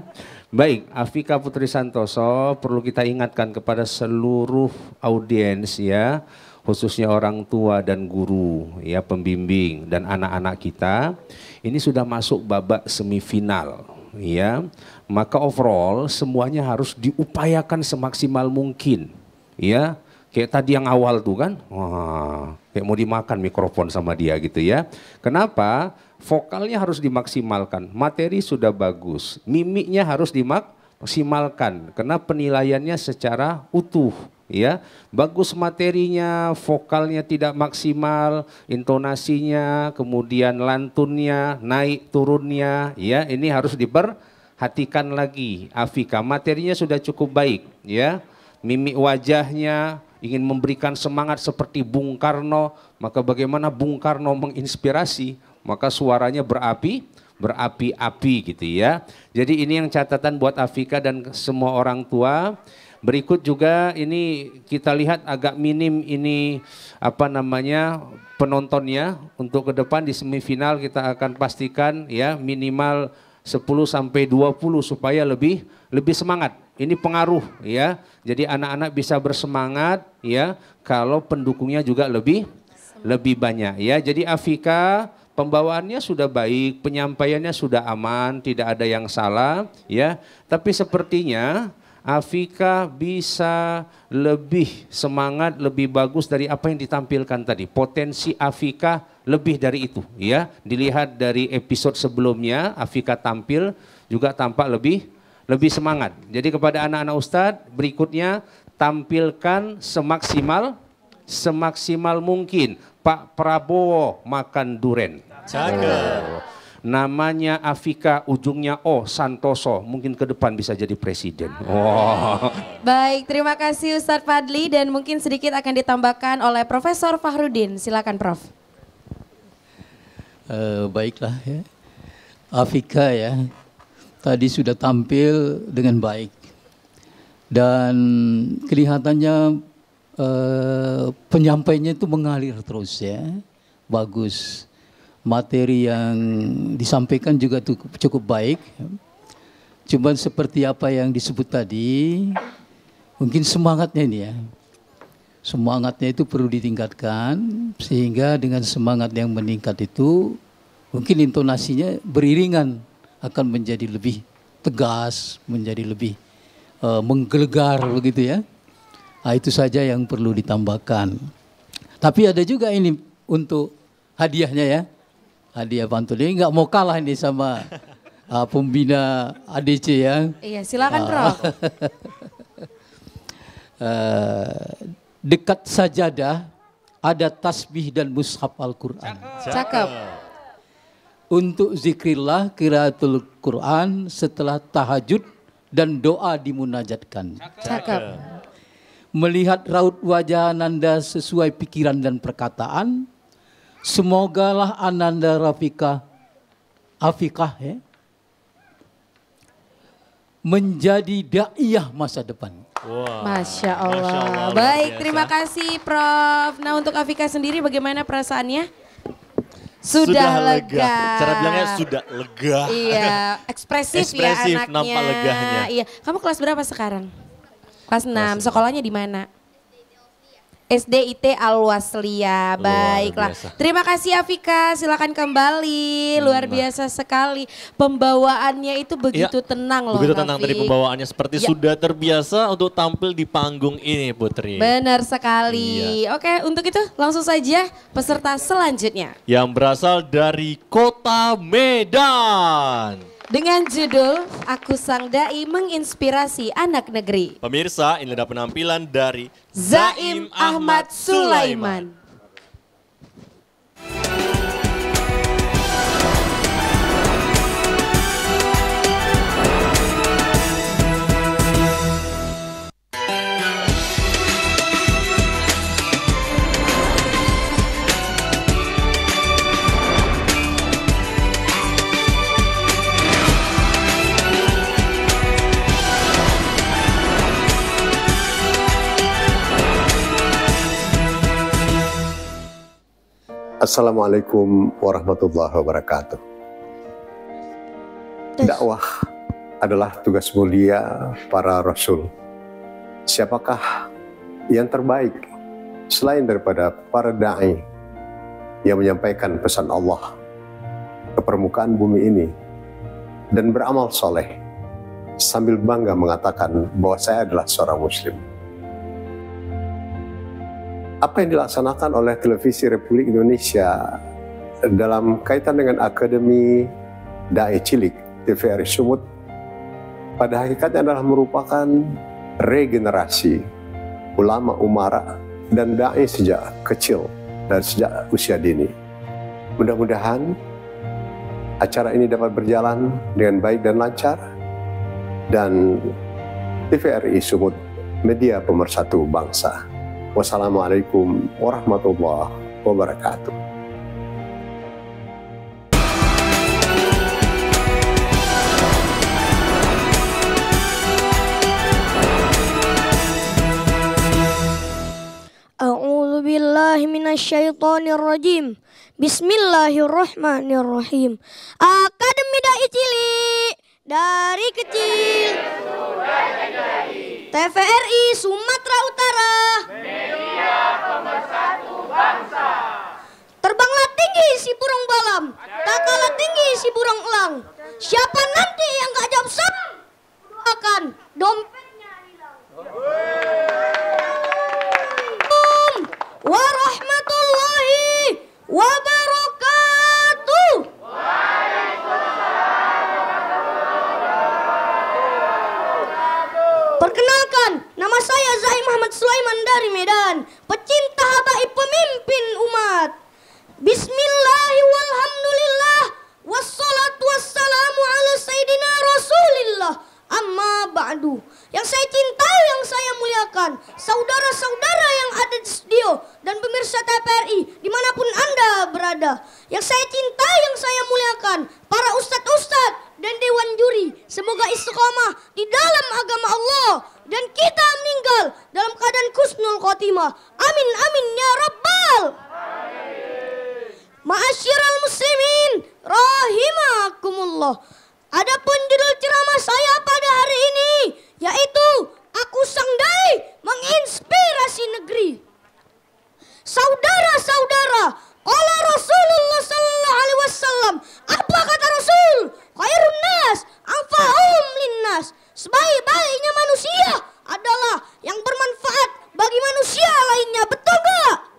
Baik, Afika Putri Santoso perlu kita ingatkan kepada seluruh audiens ya khususnya orang tua dan guru, ya pembimbing dan anak-anak kita, ini sudah masuk babak semifinal, ya. Maka overall semuanya harus diupayakan semaksimal mungkin, ya. Kayak tadi yang awal tuh kan, wah, kayak mau dimakan mikrofon sama dia gitu ya. Kenapa? Vokalnya harus dimaksimalkan, materi sudah bagus, mimiknya harus dimaksimalkan karena penilaiannya secara utuh ya. Bagus materinya, vokalnya tidak maksimal, intonasinya, kemudian lantunnya, naik turunnya, ya. Ini harus diperhatikan lagi. Afika materinya sudah cukup baik, ya. Mimik wajahnya ingin memberikan semangat seperti Bung Karno, maka bagaimana Bung Karno menginspirasi, maka suaranya berapi, berapi-api gitu ya. Jadi ini yang catatan buat Afika dan semua orang tua. Berikut juga ini kita lihat agak minim ini apa namanya penontonnya untuk ke depan di semifinal kita akan pastikan ya minimal 10 sampai 20 supaya lebih lebih semangat. Ini pengaruh ya. Jadi anak-anak bisa bersemangat ya kalau pendukungnya juga lebih lebih banyak ya. Jadi Afika pembawaannya sudah baik, penyampaiannya sudah aman, tidak ada yang salah ya. Tapi sepertinya Afika bisa lebih semangat, lebih bagus dari apa yang ditampilkan tadi. Potensi Afika lebih dari itu, ya. Dilihat dari episode sebelumnya, Afika tampil juga tampak lebih lebih semangat. Jadi kepada anak-anak Ustadz, berikutnya tampilkan semaksimal semaksimal mungkin. Pak Prabowo makan duren. Cakep. Oh namanya Afika, ujungnya O, Santoso. Mungkin ke depan bisa jadi presiden. Ah. Wow. Baik, terima kasih Ustadz Fadli dan mungkin sedikit akan ditambahkan oleh Profesor Fahrudin. Silakan Prof. Uh, baiklah ya. Afika ya, tadi sudah tampil dengan baik. Dan kelihatannya uh, penyampainya itu mengalir terus ya. Bagus materi yang disampaikan juga cukup baik. Cuman seperti apa yang disebut tadi, mungkin semangatnya ini ya. Semangatnya itu perlu ditingkatkan sehingga dengan semangat yang meningkat itu mungkin intonasinya beriringan akan menjadi lebih tegas, menjadi lebih uh, menggelegar begitu ya. Nah, itu saja yang perlu ditambahkan. Tapi ada juga ini untuk hadiahnya ya. Hadiah ini nggak mau kalah ini sama uh, pembina ADC ya. Iya, silakan Prof. uh, dekat sajadah ada tasbih dan mushaf Al-Qur'an. Cakep. Cakep. Untuk zikrillah kiraatul Quran setelah tahajud dan doa dimunajatkan. Cakep. Melihat raut wajah Nanda sesuai pikiran dan perkataan, Semogalah Ananda Rafika Afikah ya, menjadi daiyah masa depan. Wow. Masya, Allah. Masya Allah. Baik, terima kasih Prof. Nah untuk Afika sendiri bagaimana perasaannya? Sudah, sudah lega. lega. Cara bilangnya sudah lega. Iya, ekspresif, ekspresif ya anaknya. Nampak legahnya. Iya. Kamu kelas berapa sekarang? Kelas 6. Sekolahnya di mana? SDIT al Baiklah. Terima kasih Afika, silakan kembali. Hmm, Luar nah. biasa sekali. Pembawaannya itu ya, begitu ya, tenang loh. Begitu tenang tadi pembawaannya seperti ya. sudah terbiasa untuk tampil di panggung ini Putri. Benar sekali. Iya. Oke, untuk itu langsung saja peserta selanjutnya. Yang berasal dari Kota Medan dengan judul Aku Sang Dai Menginspirasi Anak Negeri. Pemirsa, inilah penampilan dari Zaim Ahmad Sulaiman. Assalamualaikum warahmatullahi wabarakatuh. Dakwah adalah tugas mulia para rasul. Siapakah yang terbaik selain daripada para dai yang menyampaikan pesan Allah ke permukaan bumi ini dan beramal soleh sambil bangga mengatakan bahwa saya adalah seorang muslim apa yang dilaksanakan oleh televisi Republik Indonesia dalam kaitan dengan Akademi Dae Cilik TVRI Sumut pada hakikatnya adalah merupakan regenerasi ulama umara dan da'i sejak kecil dan sejak usia dini. Mudah-mudahan acara ini dapat berjalan dengan baik dan lancar dan TVRI Sumut Media Pemersatu Bangsa. Wassalamualaikum warahmatullahi wabarakatuh. billahi rajim. Bismillahirrahmanirrahim. Akademi dai cilik dari kecil TVRI Sumatera Utara. Media Pemersatu Bangsa. Terbanglah tinggi si burung balam, tak kalah tinggi si burung elang. Siapa nanti yang gak jawab satu, Akan dompetnya hilang. Warahmatullahi wabarakatuh. Sulaiman dari Medan, pecinta habaib pemimpin umat. Bismillahirrahmanirrahim. Wassalatu wassalamu ala Sayyidina Rasulillah. Amma ba'du. Yang saya cintai, yang saya muliakan. Saudara-saudara yang ada di studio dan pemirsa TPRI dimanapun Anda berada. Yang saya cintai, yang saya muliakan. Para ustadz-ustadz dan dewan juri. Semoga istiqomah di dalam agama Allah. Dan kita meninggal dalam keadaan kusnul khotimah. Amin, amin ya Rabbal. Ma'asyiral muslimin, rahimakumullah. Adapun judul ceramah saya pada hari ini yaitu Aku Sangdai Menginspirasi Negeri. Saudara-saudara, kalau Rasulullah sallallahu alaihi wasallam, apa kata Rasul? Khairun nas anfa'um linnas. Sebaik-baiknya manusia adalah yang bermanfaat bagi manusia lainnya. Betul gak?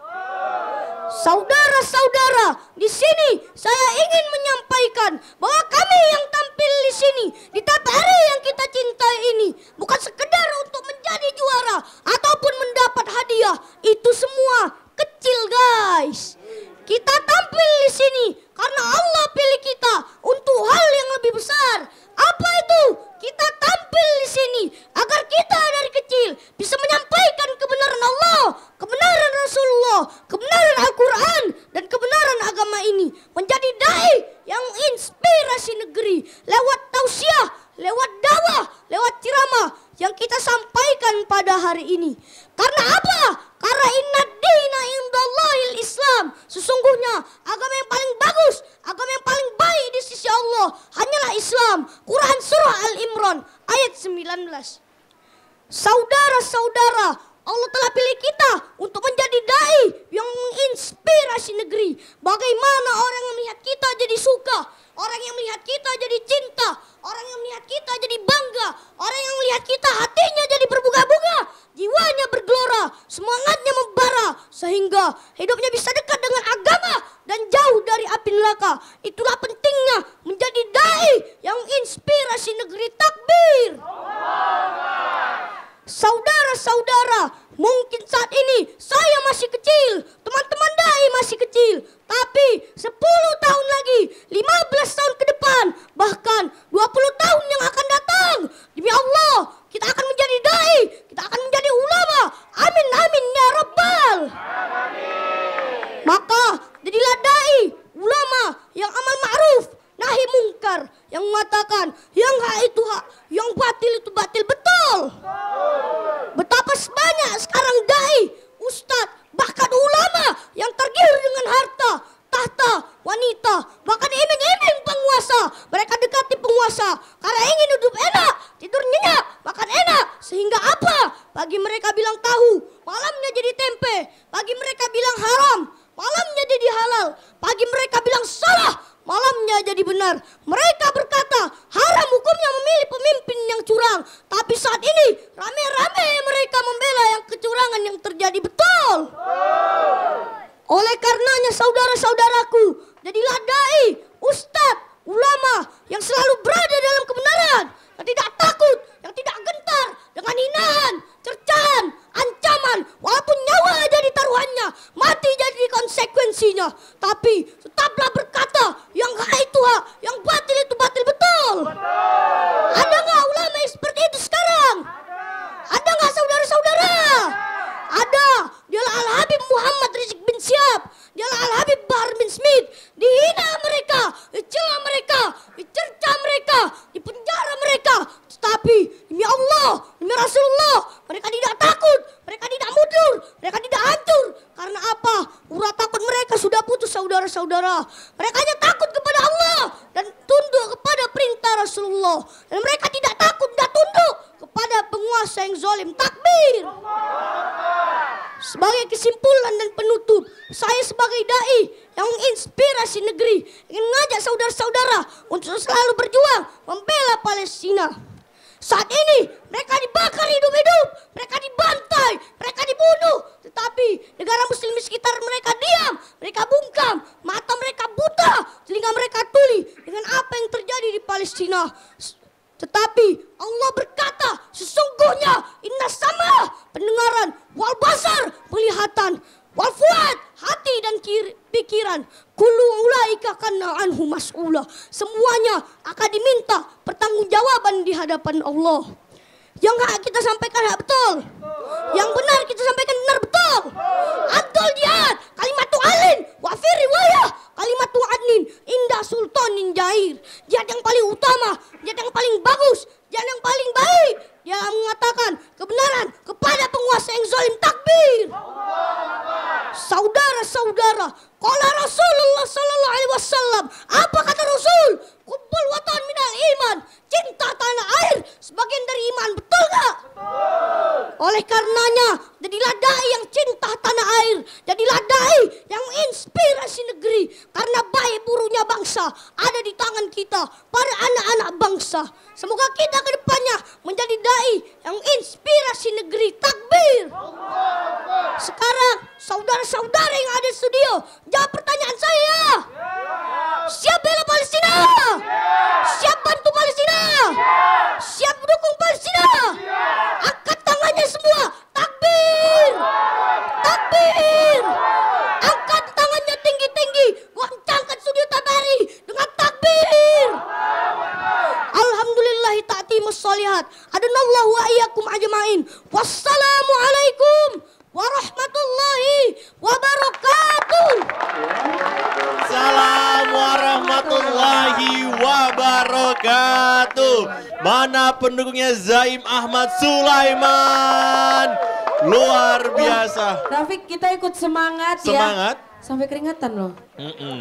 Saudara-saudara, di sini saya ingin menyampaikan bahwa kami yang tampil di sini di TPRI yang kita cintai ini bukan sekedar untuk menjadi juara ataupun mendapat hadiah. Itu semua kecil, guys. Kita tampil di sini karena Allah pilih kita untuk hal yang lebih besar. Apa itu? kita tampil di sini agar kita dari kecil bisa menyampaikan kebenaran Allah, kebenaran Rasulullah, kebenaran Al-Quran dan kebenaran agama ini menjadi dai yang inspirasi negeri lewat tausiah, lewat dawah, lewat ceramah yang kita sampaikan pada hari ini. Karena apa? Karena inna dina indallahil islam. Sesungguhnya agama yang paling bagus, agama yang paling baik di sisi Allah hanyalah Islam. Quran surah Al-Imran ayat 19. Saudara-saudara, Allah telah pilih kita untuk menjadi dai yang menginspirasi negeri. Bagaimana orang yang melihat kita jadi suka Orang yang melihat kita jadi cinta, orang yang melihat kita jadi bangga, orang yang melihat kita hatinya jadi berbunga-bunga, jiwanya bergelora, semangatnya membara, sehingga hidupnya bisa dekat dengan agama dan jauh dari api neraka. Itulah pentingnya menjadi dai yang inspirasi negeri takbir. Allah. Saudara-saudara, mungkin saat ini saya masih kecil, teman-teman dai masih kecil, tapi 10 tahun lagi, 15 tahun ke depan, bahkan 20 tahun yang akan datang, demi Allah, kita akan menjadi dai, kita akan menjadi ulama. Amin amin ya rabbal. Maka jadilah dai, ulama yang amal ma'ruf, nahi mungkar yang mengatakan yang hak itu hak, yang batil itu batil betul. Betapa sebanyak sekarang dai, ustad, wabarakatuh. Mana pendukungnya Zaim Ahmad Sulaiman? Luar biasa. Rafiq kita ikut semangat, semangat. ya. Semangat sampai keringatan loh. Mm -mm.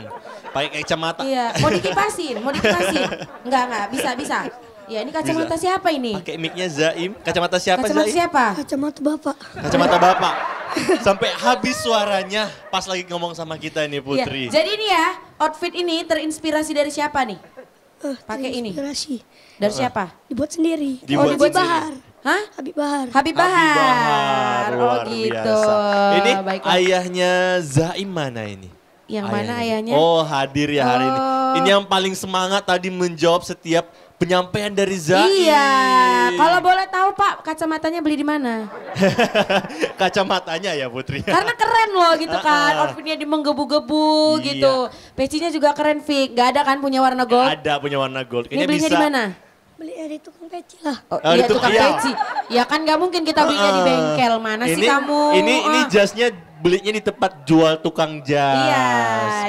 Pakai kacamata. Iya, mau dikipasin, mau dikipasin. Enggak, enggak, bisa, bisa. Ya ini kacamata bisa. siapa ini? Pakai micnya Zaim. Kacamata siapa kacamata Zaim? siapa? Kacamata Bapak. Kacamata Bapak. Sampai habis suaranya pas lagi ngomong sama kita ini iya. Putri. Ya, jadi ini ya, outfit ini terinspirasi dari siapa nih? Eh, Pakai ini. Inspirasi. Dari siapa? Dibuat sendiri. Dibuat oh, dibuat Bahar. Hah? Habib Bahar. Habib Bahar. Oh gitu. Ini Baik, ayahnya Zaim mana ini? Yang ayahnya. mana ayahnya? Oh hadir ya hari oh. ini. Ini yang paling semangat tadi menjawab setiap penyampaian dari Zain. Iya, kalau boleh tahu Pak, kacamatanya beli di mana? kacamatanya ya Putri. Karena keren loh gitu ah, kan, uh outfitnya di menggebu-gebu iya. gitu. Pecinya juga keren Fik, gak ada kan punya warna gold? Gak ada punya warna gold. Ini belinya di mana? Beli dari tukang peci lah. Oh, oh iya tukang iya. peci. Ya kan gak mungkin kita belinya uh, di bengkel, mana ini, sih kamu? Ini oh. ini jasnya belinya di tempat jual tukang jas. Iya,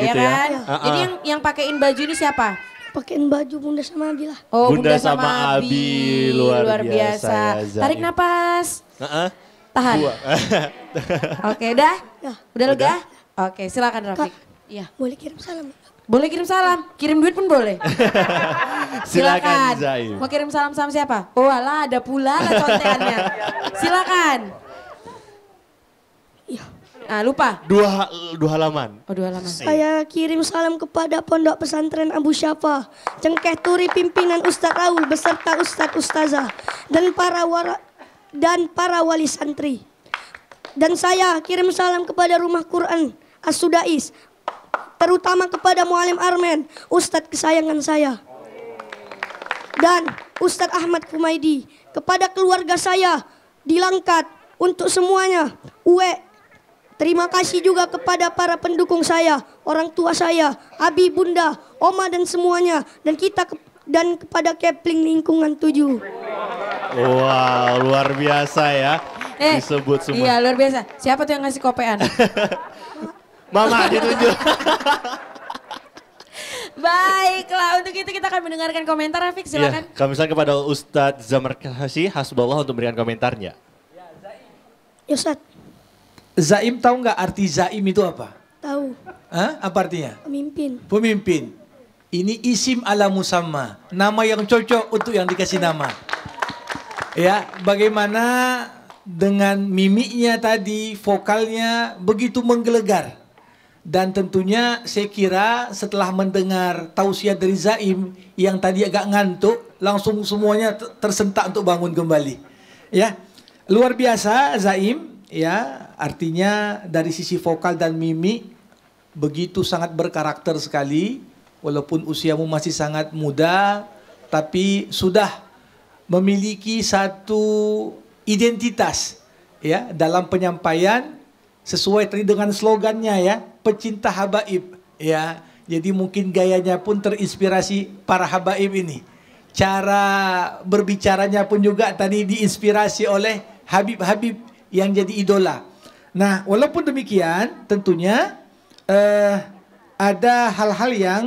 gitu iya ya kan? Ya. Uh-uh. Jadi yang yang pakaiin baju ini siapa? pakein baju Bunda sama Abi lah. Oh, Bunda, Bunda sama, sama Abi. Luar, Luar biasa. biasa. Ya, Tarik ya. napas. Uh -uh. Tahan. Oke, dah. Ya. Udah lega? Oke, silakan Rafiq. Iya. Boleh kirim salam? Boleh kirim salam, kirim duit pun boleh. silakan. Zaim. Mau kirim salam sama siapa? Oh alah ada pula lah conteannya. silakan. Iya. Ah, lupa. Dua dua halaman. Oh, dua halaman. Iya. Saya kirim salam kepada Pondok Pesantren Abu Syafa, Cengkeh Turi pimpinan Ustaz Raul beserta Ustadz Ustazah dan para wara, dan para wali santri. Dan saya kirim salam kepada rumah Quran As-Sudais, terutama kepada Mualim Armen, Ustadz kesayangan saya. Dan Ustadz Ahmad Kumaidi, kepada keluarga saya di Langkat, untuk semuanya, Uwe, Terima kasih juga kepada para pendukung saya, orang tua saya, abi, bunda, oma dan semuanya dan kita ke dan kepada Kepling lingkungan 7. Wow, luar biasa ya. Eh, disebut semua. Iya, luar biasa. Siapa tuh yang ngasih kopean? Mama ditunjuk. Baiklah, untuk itu kita akan mendengarkan komentar Rafiq, iya, silakan. Ya, kami kepada Ustadz Zamar Kasih Hasbullah untuk memberikan komentarnya. Ya, Ustadz. Zaim tahu nggak arti zaim itu apa? Tahu. Hah? Apa artinya? Pemimpin. Pemimpin. Ini isim ala musamma, nama yang cocok untuk yang dikasih nama. Ya, bagaimana dengan mimiknya tadi, vokalnya begitu menggelegar. Dan tentunya saya kira setelah mendengar tausiah dari Zaim yang tadi agak ngantuk, langsung semuanya tersentak untuk bangun kembali. Ya, luar biasa Zaim. Ya, Artinya dari sisi vokal dan mimik begitu sangat berkarakter sekali walaupun usiamu masih sangat muda tapi sudah memiliki satu identitas ya dalam penyampaian sesuai tadi dengan slogannya ya pecinta habaib ya jadi mungkin gayanya pun terinspirasi para habaib ini cara berbicaranya pun juga tadi diinspirasi oleh habib-habib yang jadi idola Nah, walaupun demikian, tentunya uh, ada hal-hal yang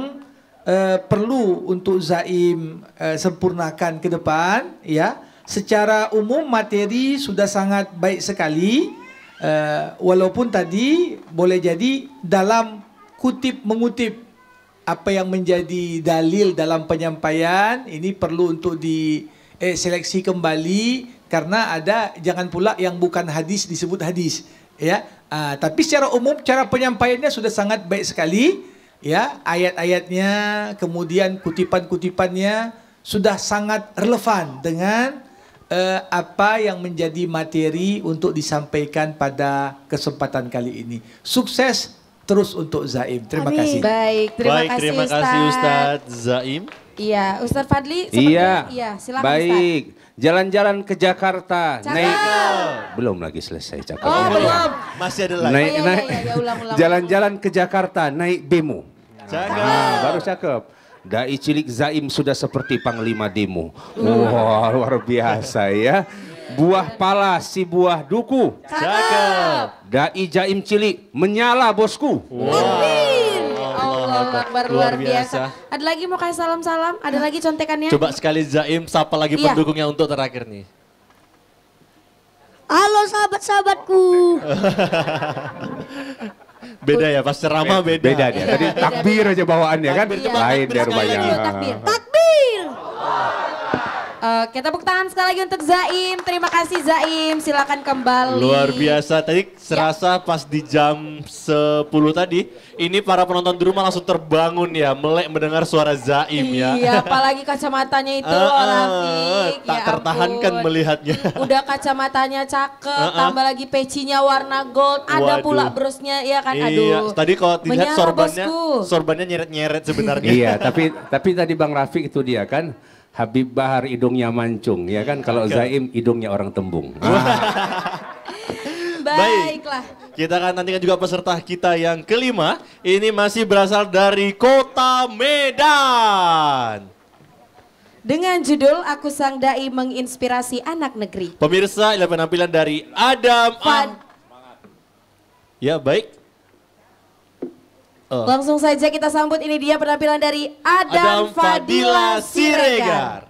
uh, perlu untuk Zaim uh, sempurnakan ke depan, ya. Secara umum materi sudah sangat baik sekali, uh, walaupun tadi boleh jadi dalam kutip mengutip apa yang menjadi dalil dalam penyampaian ini perlu untuk di eh, seleksi kembali karena ada jangan pula yang bukan hadis disebut hadis ya. Uh, tapi secara umum cara penyampaiannya sudah sangat baik sekali ya. Ayat-ayatnya, kemudian kutipan-kutipannya sudah sangat relevan dengan uh, apa yang menjadi materi untuk disampaikan pada kesempatan kali ini. Sukses terus untuk Zaim. Terima Amin. kasih. Baik, terima Baik, kasih Ustadz Ustaz. Ustaz Zaim. Iya, Ustadz Fadli. Iya. Iya, silakan Baik. Jalan-jalan ke Jakarta. Naik. Belum lagi selesai cakap. Oh, belum. Iya. Masih ada lagi. Naik, oh, iya, naik. Iya, Jalan-jalan ke Jakarta, naik bemo. Cakep. Nah, baru cakep. Dai cilik Zaim sudah seperti panglima demo. Wah, wow, luar biasa ya. Buah pala si buah duku. Cakep. Dai Jaim cilik menyala bosku. Wow. Allah Akbar luar, biasa. biasa. Ada lagi mau kasih salam-salam? Ada lagi contekannya? Coba sekali Zaim sapa lagi iya. pendukungnya untuk terakhir nih. Halo sahabat-sahabatku. beda ya pas ceramah beda. Beda dia. Tadi takbir aja bawaannya kan. Takbir, Lain ya rumahnya. Takbir. Takbir. Oke, eh, tepuk tangan sekali lagi untuk Zaim. Terima kasih Zaim, silakan kembali. Luar biasa, tadi ya. serasa ya. pas di jam 10 tadi, ini para penonton di rumah langsung terbangun ya, melek mendengar suara Zaim ya. Iya, apalagi kacamatanya itu uh, uh, Rafik. Tak ya tertahankan ampun. melihatnya. Udah kacamatanya cakep, uh, uh. tambah lagi pecinya warna gold, ada Waduh. pula brosnya ya kan, iya. aduh. tadi kalau dilihat sorbannya, bosku. sorbannya nyeret-nyeret sebenarnya. iya, tapi tapi tadi Bang Rafiq itu dia kan, Habib Bahar hidungnya mancung, ya kan? Kalau Zaim hidungnya orang tembung. Ah. Baiklah. Kita akan nantikan juga peserta kita yang kelima. Ini masih berasal dari kota Medan. Dengan judul Aku Sang Dai Menginspirasi Anak Negeri. Pemirsa, adalah penampilan dari Adam Fad. Ya, baik. Uh. Langsung saja kita sambut ini dia penampilan dari Adam, Adam Fadila, Fadila Siregar.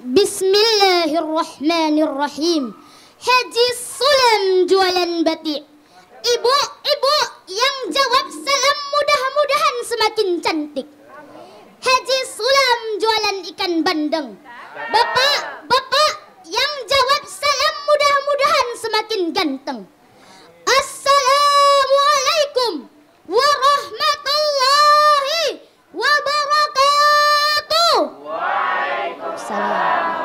Bismillahirrahmanirrahim. Haji Sulam jualan batik. Ibu, ibu yang jawab salam mudah-mudahan semakin cantik. Haji Sulam jualan ikan bandeng. Bapak, bapak yang jawab salam mudah-mudahan semakin ganteng. Assalamualaikum warahmatullahi wabarakatuh. Waalaikumsalam.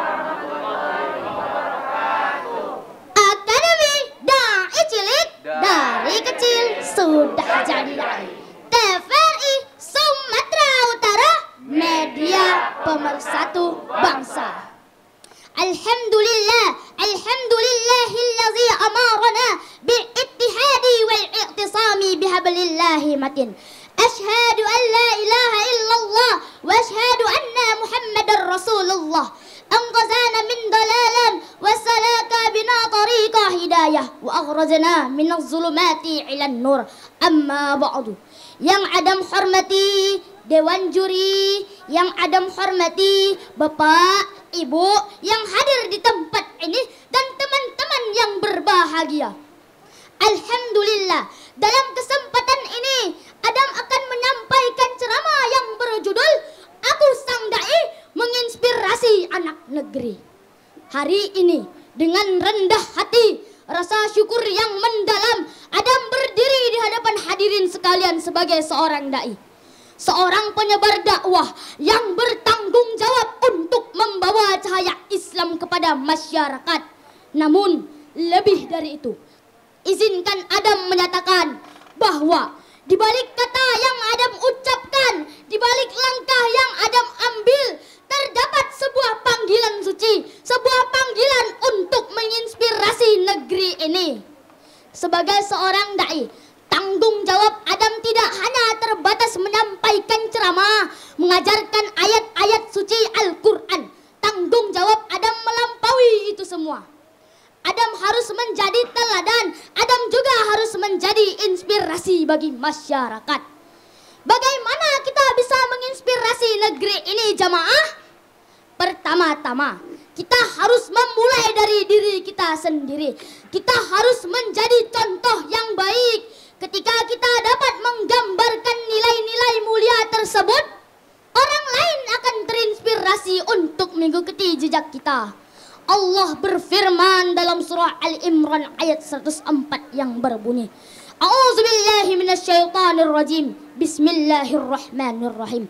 sudah jadi TV Papai! الرجيم بسم الله الرحمن الرحيم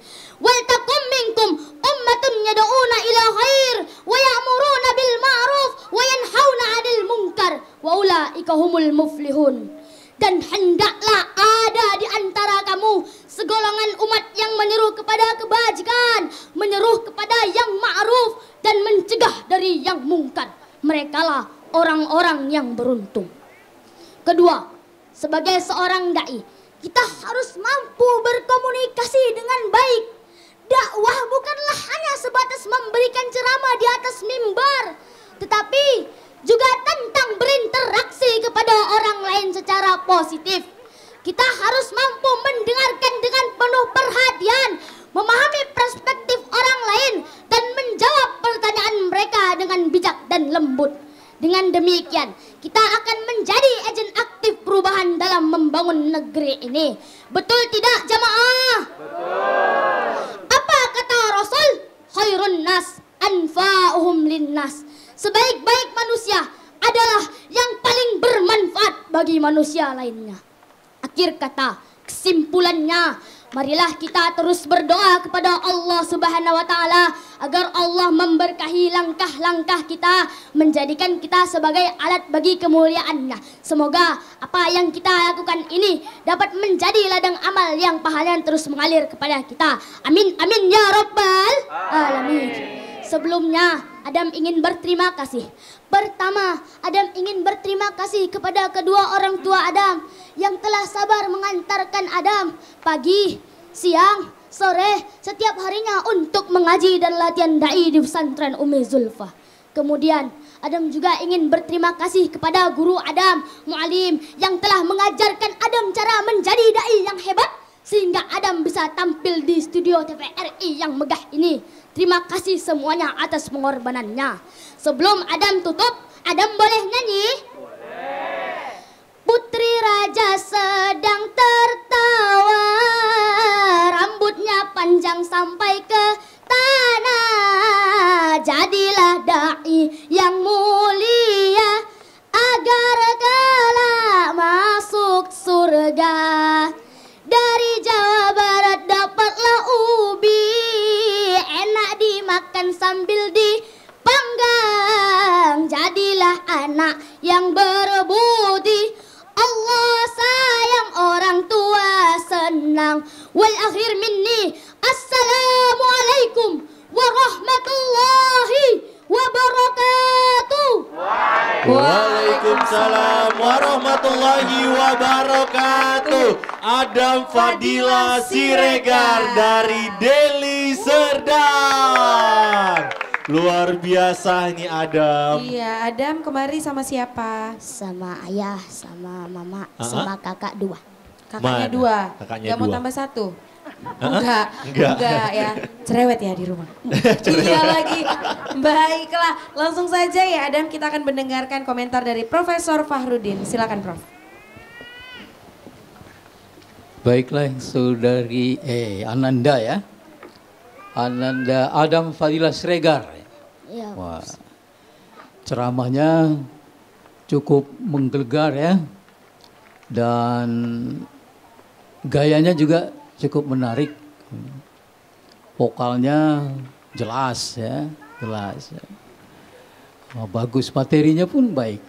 berkata, kesimpulannya Marilah kita terus berdoa kepada Allah Subhanahu wa taala agar Allah memberkahi langkah-langkah kita, menjadikan kita sebagai alat bagi kemuliaannya. Semoga apa yang kita lakukan ini dapat menjadi ladang amal yang pahalanya terus mengalir kepada kita. Amin amin ya rabbal alamin. Sebelumnya, Adam ingin berterima kasih. Pertama, Adam ingin berterima kasih kepada kedua orang tua Adam yang telah sabar mengantarkan Adam pagi, siang, sore, setiap harinya untuk mengaji dan latihan da'i di pesantren Umi Zulfa. Kemudian, Adam juga ingin berterima kasih kepada guru Adam, mu'alim, yang telah mengajarkan Adam cara menjadi da'i yang hebat sehingga Adam bisa tampil di studio TVRI yang megah ini. Terima kasih semuanya atas pengorbanannya. Sebelum Adam tutup, Adam boleh nyanyi? Putri Raja sedang tertawa, rambutnya panjang sampai ke tanah. Jadilah da'i yang mulia, agar kala masuk surga. sambil dipanggang Jadilah anak yang berbudi Allah sayang orang tua senang Wal akhir minni Assalamualaikum warahmatullahi wabarakatuh wabarakatuh. Waalaikumsalam warahmatullahi wabarakatuh. Adam Fadila Siregar dari Deli Serdang. Luar biasa ini Adam. Iya, Adam kemari sama siapa? Sama ayah, sama mama, Aha? sama kakak dua. Kakaknya Mana? dua. Kakaknya Gak dua. mau tambah satu? Enggak, enggak, ya. Cerewet ya di rumah. iya lagi. Baiklah, langsung saja ya Adam kita akan mendengarkan komentar dari Profesor Fahrudin. Silakan Prof. Baiklah saudari eh Ananda ya. Ananda Adam Fadila Sregar. Ya. Wah. Ceramahnya cukup menggelegar ya. Dan gayanya juga cukup menarik. Vokalnya jelas ya, jelas. Ya. Oh, bagus materinya pun baik.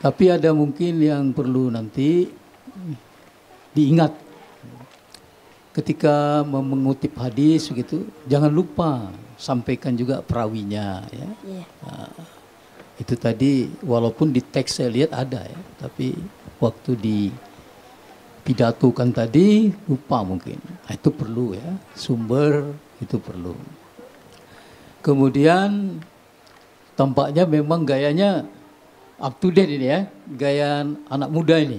Tapi ada mungkin yang perlu nanti diingat ketika mengutip hadis begitu, jangan lupa sampaikan juga perawinya ya. Yeah. Nah, itu tadi walaupun di teks saya lihat ada ya, tapi waktu di pidatokan tadi lupa mungkin. Nah, itu perlu ya, sumber itu perlu. Kemudian tampaknya memang gayanya up to date ini ya, gaya anak muda ini.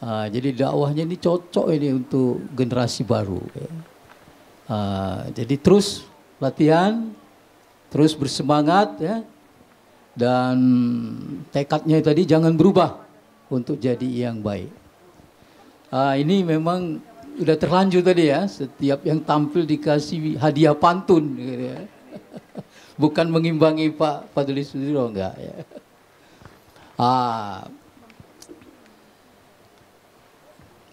Uh, jadi dakwahnya ini cocok ini untuk generasi baru. Ya. Uh, jadi terus latihan, terus bersemangat ya, dan tekadnya tadi jangan berubah untuk jadi yang baik uh, ini memang udah terlanjur tadi ya. Setiap yang tampil dikasih hadiah pantun. Gitu ya. Bukan mengimbangi Pak Fadli Sudiro enggak ya. Ah,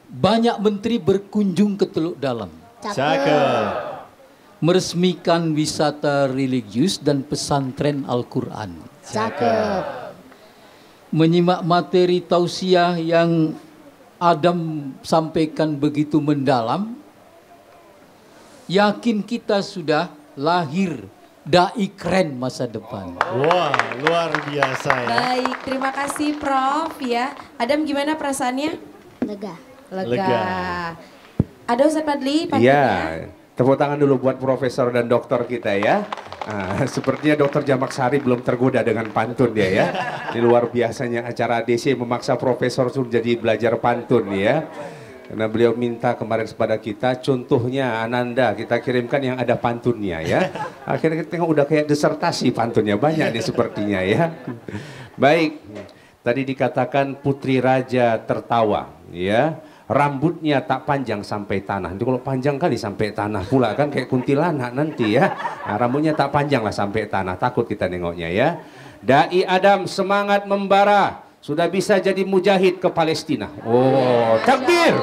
banyak menteri berkunjung ke Teluk Dalam. Cakep. Meresmikan wisata religius dan pesantren Al-Quran. Cakep. Menyimak materi tausiah yang Adam sampaikan begitu mendalam, yakin kita sudah lahir dai keren masa depan. Wah, luar biasa ya. Baik, terima kasih Prof ya. Adam gimana perasaannya? Lega. Lega. Lega. Ada Ustaz Padli Iya. Tepuk tangan dulu buat profesor dan dokter kita ya. Nah, sepertinya dokter Jamak Sari belum tergoda dengan pantun dia ya. Di luar biasanya acara DC memaksa profesor untuk jadi belajar pantun ya. Karena beliau minta kemarin kepada kita contohnya Ananda kita kirimkan yang ada pantunnya ya. Akhirnya kita tengok udah kayak disertasi pantunnya banyak nih sepertinya ya. Baik. Tadi dikatakan putri raja tertawa ya rambutnya tak panjang sampai tanah. Nanti kalau panjang kali sampai tanah pula kan kayak kuntilanak nanti ya. Nah, rambutnya tak panjang lah sampai tanah. Takut kita nengoknya ya. Dai Adam semangat membara. Sudah bisa jadi mujahid ke Palestina. Oh, takbir.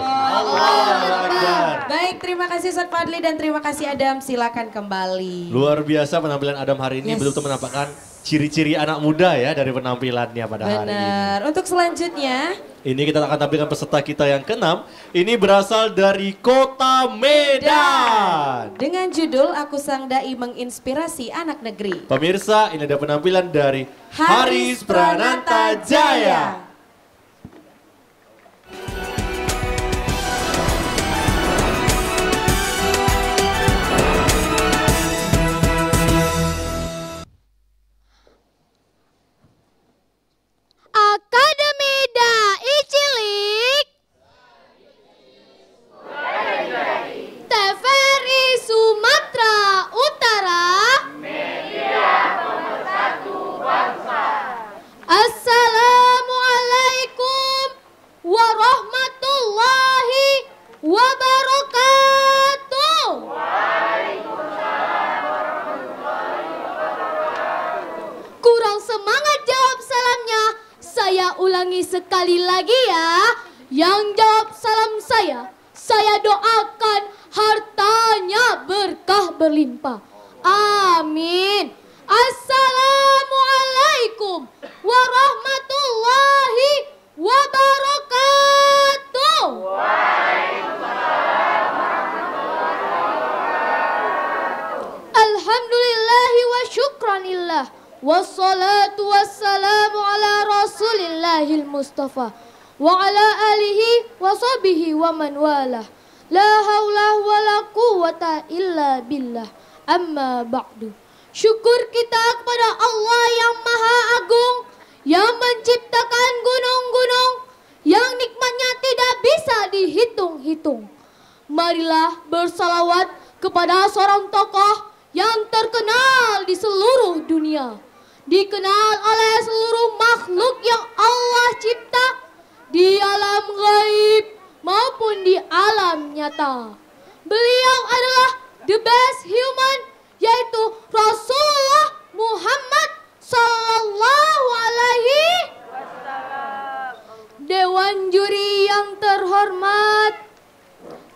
Baik, terima kasih Ustaz Fadli dan terima kasih Adam. Silakan kembali. Luar biasa penampilan Adam hari ini yes. betul-betul menampakkan ciri-ciri anak muda ya dari penampilannya pada Bener. hari ini. Benar. Untuk selanjutnya. Ini kita akan tampilkan peserta kita yang keenam. Ini berasal dari kota Medan. Medan. Dengan judul Aku Sang Dai Menginspirasi Anak Negeri. Pemirsa, ini ada penampilan dari Haris, Haris Prananta Jaya. Jaya. alam nyata. Beliau adalah the best human yaitu Rasulullah Muhammad Sallallahu Alaihi Dewan juri yang terhormat,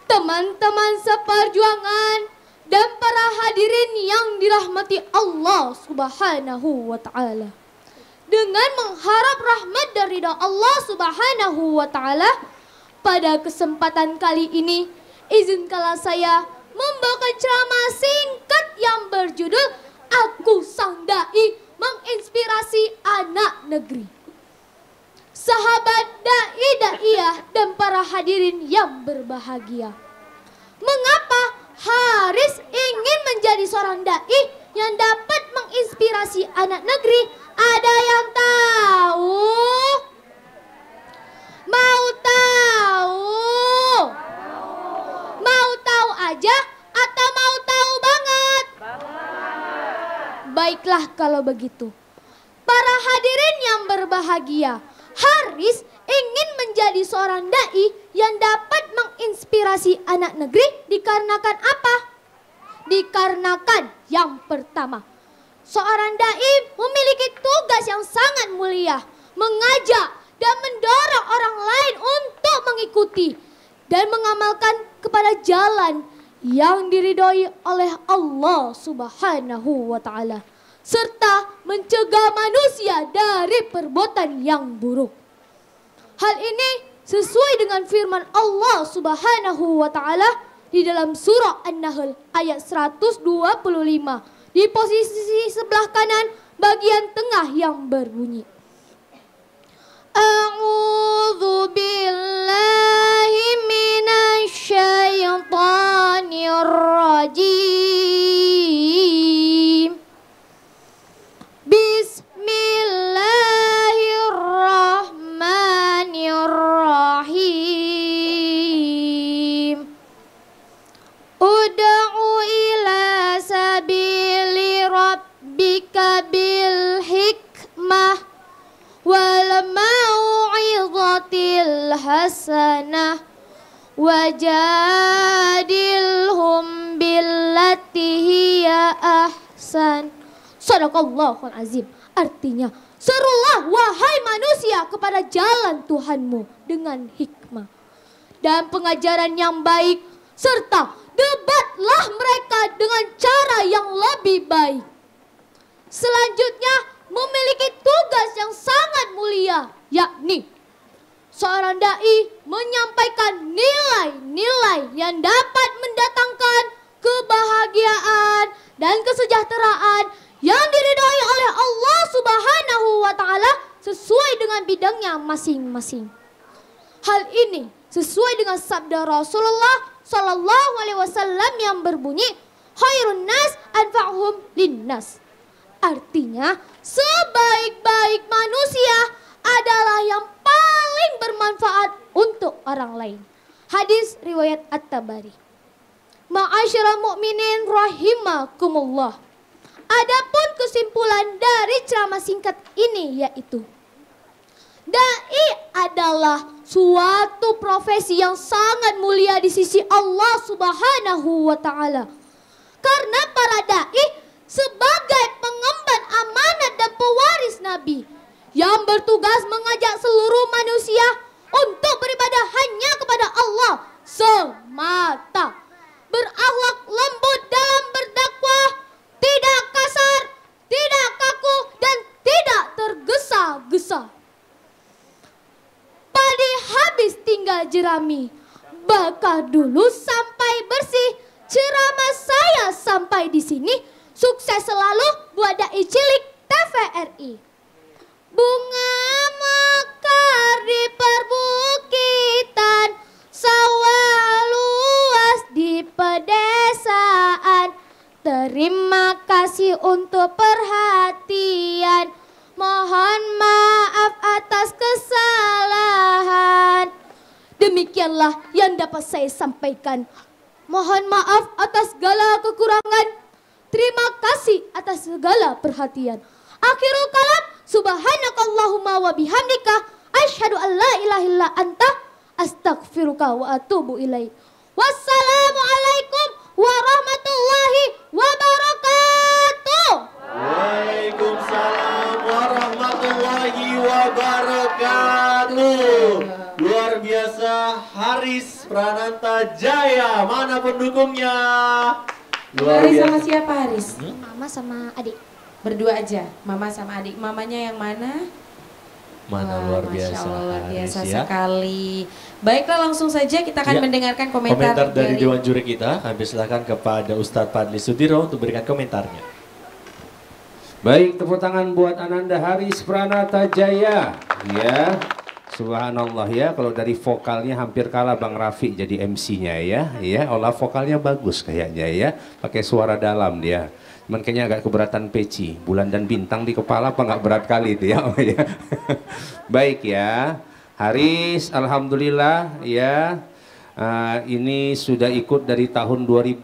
teman-teman seperjuangan, dan para hadirin yang dirahmati Allah Subhanahu wa Ta'ala. Dengan mengharap rahmat dari Allah Subhanahu wa Ta'ala, pada kesempatan kali ini, izinkanlah saya membawa ceramah singkat yang berjudul Aku Sang Dai Menginspirasi Anak Negeri. Sahabat Dai Daiyah dan para hadirin yang berbahagia. Mengapa Haris ingin menjadi seorang Dai yang dapat menginspirasi anak negeri? Ada yang tahu? Mau tahu? Mau tahu aja atau mau tahu banget? Baiklah kalau begitu. Para hadirin yang berbahagia, Haris ingin menjadi seorang dai yang dapat menginspirasi anak negeri dikarenakan apa? Dikarenakan yang pertama, seorang dai memiliki tugas yang sangat mulia, mengajak dan mendorong orang lain untuk mengikuti dan mengamalkan kepada jalan yang diridhoi oleh Allah Subhanahu wa taala serta mencegah manusia dari perbuatan yang buruk. Hal ini sesuai dengan firman Allah Subhanahu wa taala di dalam surah An-Nahl ayat 125 di posisi sebelah kanan bagian tengah yang berbunyi الرجيم hasanah wajadilhum billati hiya ahsan. Sadaqallahul azim. Artinya, serulah wahai manusia kepada jalan Tuhanmu dengan hikmah dan pengajaran yang baik serta debatlah mereka dengan cara yang lebih baik. Selanjutnya memiliki tugas yang sangat mulia yakni seorang dai menyampaikan nilai-nilai yang dapat mendatangkan kebahagiaan dan kesejahteraan yang diridhoi oleh Allah Subhanahu wa taala sesuai dengan bidangnya masing-masing. Hal ini sesuai dengan sabda Rasulullah Sallallahu alaihi wasallam yang berbunyi khairun nas anfa'hum linnas. Artinya sebaik-baik manusia adalah yang paling bermanfaat untuk orang lain. Hadis riwayat At-Tabari. Ma'asyiral mukminin rahimakumullah. Adapun kesimpulan dari ceramah singkat ini yaitu Dai adalah suatu profesi yang sangat mulia di sisi Allah Subhanahu wa taala. Karena para dai sebagai pengemban amanat dan pewaris nabi, yang bertugas mengajak seluruh manusia untuk beribadah hanya kepada Allah semata. Berakhlak lembut dalam berdakwah, tidak kasar, tidak kaku, dan tidak tergesa-gesa. Padi habis tinggal jerami, bakar dulu sampai bersih. Ceramah saya sampai di sini. Sukses selalu buat dai cilik TVRI bunga mekar di perbukitan, sawah luas di pedesaan. Terima kasih untuk perhatian, mohon maaf atas kesalahan. Demikianlah yang dapat saya sampaikan. Mohon maaf atas segala kekurangan. Terima kasih atas segala perhatian. Akhirul kalam subhanakallahumma wa bihamdika asyhadu an la ilaha illa anta astaghfiruka wa atubu ilaik. Wassalamualaikum warahmatullahi wabarakatuh. Waalaikumsalam warahmatullahi wabarakatuh. Luar biasa Haris Prananta Jaya. Mana pendukungnya? Luar Haris biasa. sama siapa Haris? Mama sama adik berdua aja mama sama adik mamanya yang mana mana Wah, luar biasa Masya Allah, luar biasa Haris, ya. sekali baiklah langsung saja kita akan ya. mendengarkan komentar, komentar dari, dewan juri kita kami silakan kepada Ustadz Padli Sudiro untuk berikan komentarnya baik tepuk tangan buat Ananda Haris Pranata Jaya ya Subhanallah ya, kalau dari vokalnya hampir kalah Bang Raffi jadi MC-nya ya, ya olah vokalnya bagus kayaknya ya, pakai suara dalam dia. Cuman kayaknya agak keberatan peci, bulan dan bintang di kepala apa nggak berat kali itu ya. ya? Baik ya, Haris, alhamdulillah ya. Uh, ini sudah ikut dari tahun 2023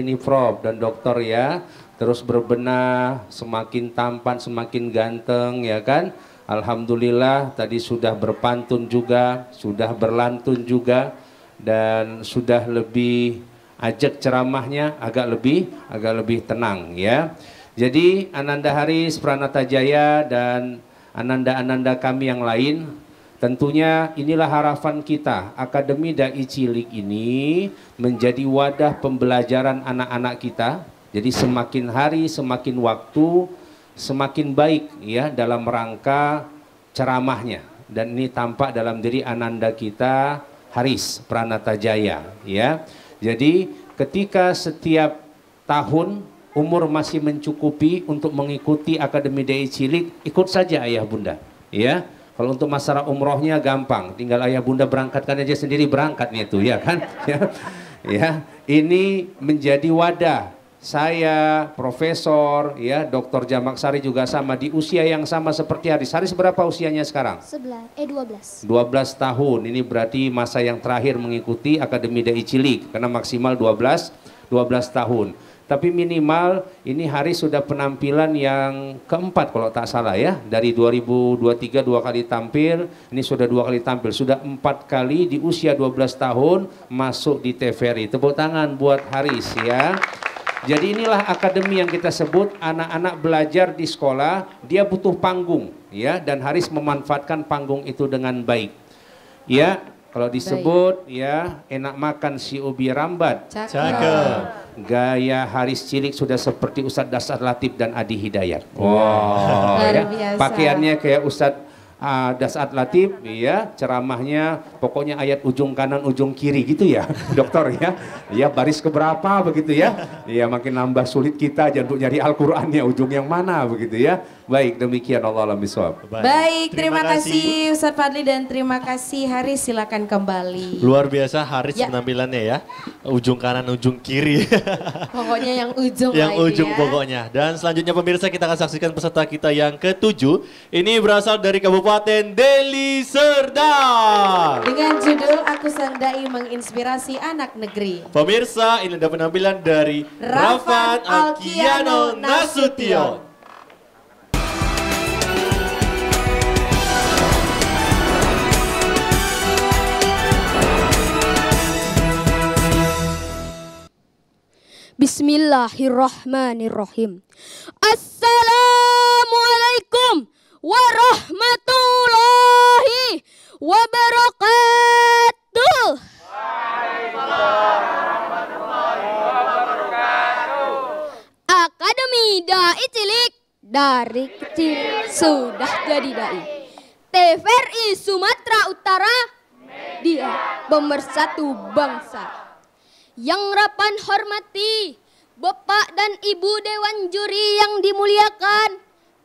ini Prof dan dokter ya terus berbenah semakin tampan semakin ganteng ya kan Alhamdulillah tadi sudah berpantun juga sudah berlantun juga dan sudah lebih ajak ceramahnya agak lebih agak lebih tenang ya. Jadi Ananda Haris, Pranata Jaya dan ananda-ananda kami yang lain Tentunya inilah harapan kita, Akademi Dai Cilik ini menjadi wadah pembelajaran anak-anak kita. Jadi semakin hari, semakin waktu, semakin baik ya dalam rangka ceramahnya. Dan ini tampak dalam diri ananda kita Haris Pranata Jaya ya. Jadi ketika setiap tahun umur masih mencukupi untuk mengikuti Akademi DI Cilik, ikut saja ayah bunda. Ya, kalau untuk masalah umrohnya gampang, tinggal ayah bunda berangkatkan aja sendiri berangkatnya itu ya kan. Ya, ya ini menjadi wadah saya, profesor, ya, Dr. Jamak Sari juga sama di usia yang sama seperti Haris. Haris berapa usianya sekarang? 11, eh 12. 12 tahun. Ini berarti masa yang terakhir mengikuti Akademi Dai Cilik karena maksimal 12 12 tahun. Tapi minimal ini hari sudah penampilan yang keempat kalau tak salah ya. Dari 2023 dua kali tampil, ini sudah dua kali tampil. Sudah empat kali di usia 12 tahun masuk di TVRI. Tepuk tangan buat Haris ya. Jadi inilah akademi yang kita sebut anak-anak belajar di sekolah, dia butuh panggung ya dan Haris memanfaatkan panggung itu dengan baik. Ya, kalau disebut baik. ya enak makan si ubi rambat. Cakep. Gaya Haris Cilik sudah seperti Ustadz Dasar Latif dan Adi Hidayat. Wow, wow. ya. Pakaiannya kayak Ustadz uh, ah, Dasat Latif ya ceramahnya pokoknya ayat ujung kanan ujung kiri gitu ya dokter ya ya baris keberapa begitu ya ya makin nambah sulit kita untuk nyari Al-Qur'annya ujung yang mana begitu ya baik demikian Allah alam baik, terima, terima kasih, kasih Ustaz Fadli dan terima kasih Haris silakan kembali luar biasa Haris ya. penampilannya ya ujung kanan ujung kiri pokoknya yang ujung yang ujung ya. pokoknya dan selanjutnya pemirsa kita akan saksikan peserta kita yang ketujuh ini berasal dari Kabupaten Kabupaten Deli Serdang. Dengan judul Aku Sandai Menginspirasi Anak Negeri. Pemirsa, ini ada penampilan dari Rafat Alkiano Nasution. Bismillahirrahmanirrahim. Assalamualaikum warahmatullahi wabarakatuh. Akademi Dai Cilik dari kecil sudah jadi dai. TVRI Sumatera Utara dia pemersatu bangsa. Yang rapan hormati Bapak dan Ibu Dewan Juri yang dimuliakan,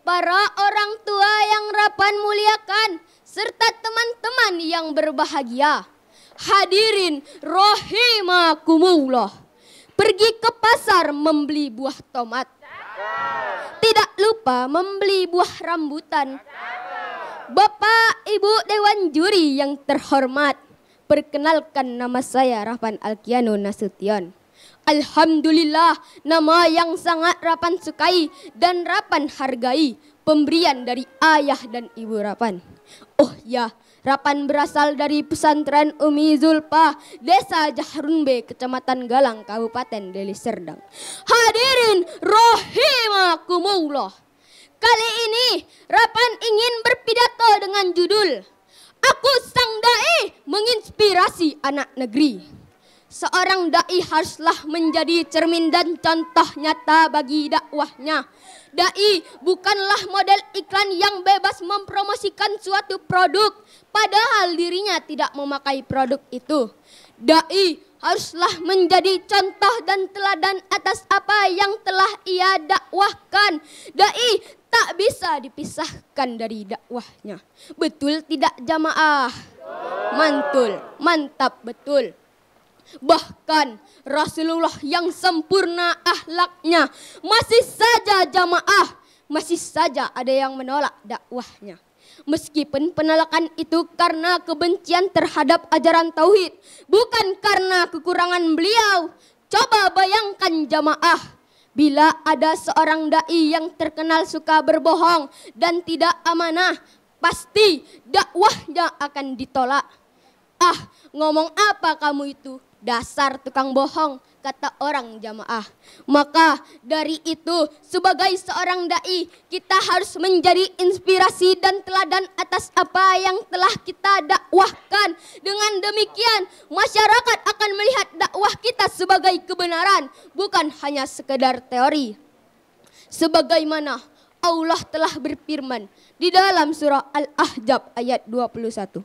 para orang tua yang Rapan muliakan, serta teman-teman yang berbahagia. Hadirin rohimakumullah, Pergi ke pasar membeli buah tomat. Tidak lupa membeli buah rambutan. Bapak, Ibu Dewan Juri yang terhormat. Perkenalkan nama saya Rahman Alkiano Nasution Alhamdulillah, nama yang sangat Rapan sukai dan Rapan hargai, pemberian dari ayah dan ibu Rapan. Oh ya, Rapan berasal dari pesantren Umi Zulpa, Desa Jahrunbe, Kecamatan Galang, Kabupaten Deli Serdang. Hadirin rahimakumullah. Kali ini Rapan ingin berpidato dengan judul Aku Sang Dai Menginspirasi Anak Negeri. Seorang dai haruslah menjadi cermin dan contoh nyata bagi dakwahnya. Dai bukanlah model iklan yang bebas mempromosikan suatu produk, padahal dirinya tidak memakai produk itu. Dai haruslah menjadi contoh dan teladan atas apa yang telah ia dakwahkan. Dai tak bisa dipisahkan dari dakwahnya. Betul tidak jamaah? Mantul, mantap betul. Bahkan Rasulullah yang sempurna ahlaknya masih saja jamaah, masih saja ada yang menolak dakwahnya. Meskipun penolakan itu karena kebencian terhadap ajaran tauhid, bukan karena kekurangan beliau. Coba bayangkan jamaah Bila ada seorang dai yang terkenal suka berbohong dan tidak amanah, pasti dakwahnya akan ditolak. Ah, ngomong apa kamu itu? dasar tukang bohong, kata orang jamaah. Maka dari itu sebagai seorang dai kita harus menjadi inspirasi dan teladan atas apa yang telah kita dakwahkan. Dengan demikian masyarakat akan melihat dakwah kita sebagai kebenaran bukan hanya sekedar teori. Sebagaimana Allah telah berfirman di dalam surah Al-Ahzab ayat 21.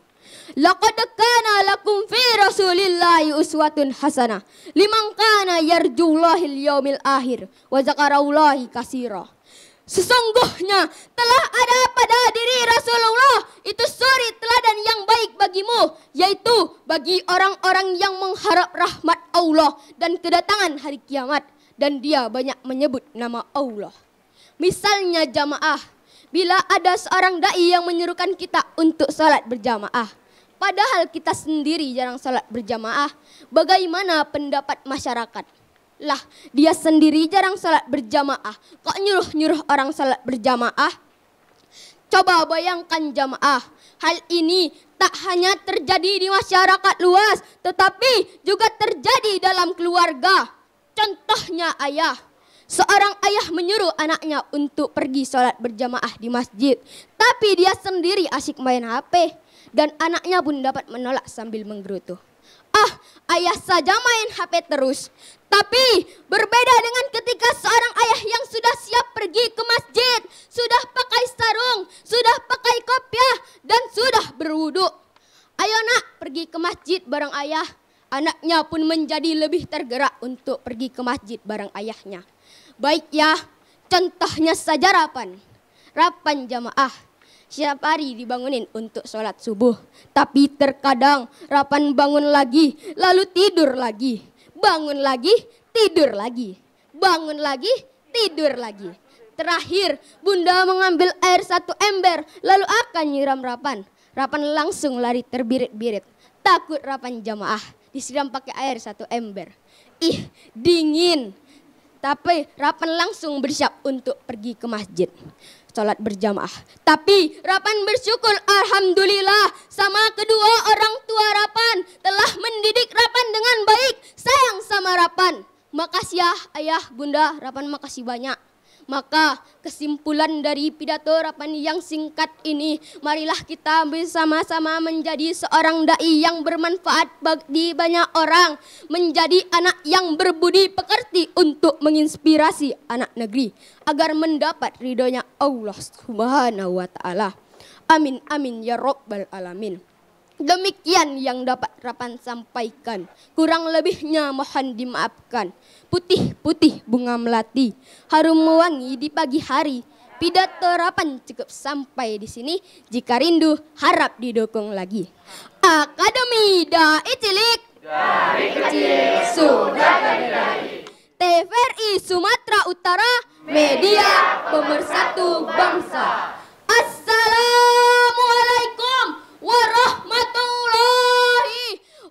Laqad kana lakum fi rasulillahi uswatun hasanah liman kana yarjullaha yawmil akhir wa zakarallahi katsira. Sesungguhnya telah ada pada diri Rasulullah itu suri teladan yang baik bagimu yaitu bagi orang-orang yang mengharap rahmat Allah dan kedatangan hari kiamat dan dia banyak menyebut nama Allah. Misalnya jamaah, bila ada seorang dai yang menyerukan kita untuk salat berjamaah, Padahal kita sendiri jarang sholat berjamaah. Bagaimana pendapat masyarakat? Lah, dia sendiri jarang sholat berjamaah. Kok nyuruh-nyuruh orang sholat berjamaah? Coba bayangkan jamaah. Hal ini tak hanya terjadi di masyarakat luas, tetapi juga terjadi dalam keluarga. Contohnya ayah. Seorang ayah menyuruh anaknya untuk pergi sholat berjamaah di masjid. Tapi dia sendiri asik main HP dan anaknya pun dapat menolak sambil menggerutu. Ah, ayah saja main HP terus. Tapi berbeda dengan ketika seorang ayah yang sudah siap pergi ke masjid, sudah pakai sarung, sudah pakai kopiah, dan sudah berwuduk. Ayo nak pergi ke masjid bareng ayah. Anaknya pun menjadi lebih tergerak untuk pergi ke masjid bareng ayahnya. Baik ya, contohnya saja Rapan. Rapan jamaah setiap hari dibangunin untuk sholat subuh. Tapi terkadang Rapan bangun lagi, lalu tidur lagi. Bangun lagi, tidur lagi. Bangun lagi, tidur lagi. Terakhir, Bunda mengambil air satu ember, lalu akan nyiram Rapan. Rapan langsung lari terbirit-birit. Takut Rapan jamaah, disiram pakai air satu ember. Ih, dingin. Tapi Rapan langsung bersiap untuk pergi ke masjid sholat berjamaah. Tapi Rapan bersyukur Alhamdulillah sama kedua orang tua Rapan telah mendidik Rapan dengan baik. Sayang sama Rapan. Makasih ya ayah bunda Rapan makasih banyak. Maka kesimpulan dari pidato rapat yang singkat ini, marilah kita bersama-sama menjadi seorang dai yang bermanfaat bagi banyak orang, menjadi anak yang berbudi pekerti untuk menginspirasi anak negeri agar mendapat ridhonya Allah Subhanahu wa taala. Amin amin ya robbal alamin. Demikian yang dapat Rapan sampaikan. Kurang lebihnya mohon dimaafkan. Putih-putih bunga melati, harum mewangi di pagi hari. Pidato Rapan cukup sampai di sini. Jika rindu, harap didukung lagi. Akademi Dai Cilik. Dari kecil sudah dari TVRI Sumatera Utara, media pemersatu bangsa. Assalamualaikum warahmatullahi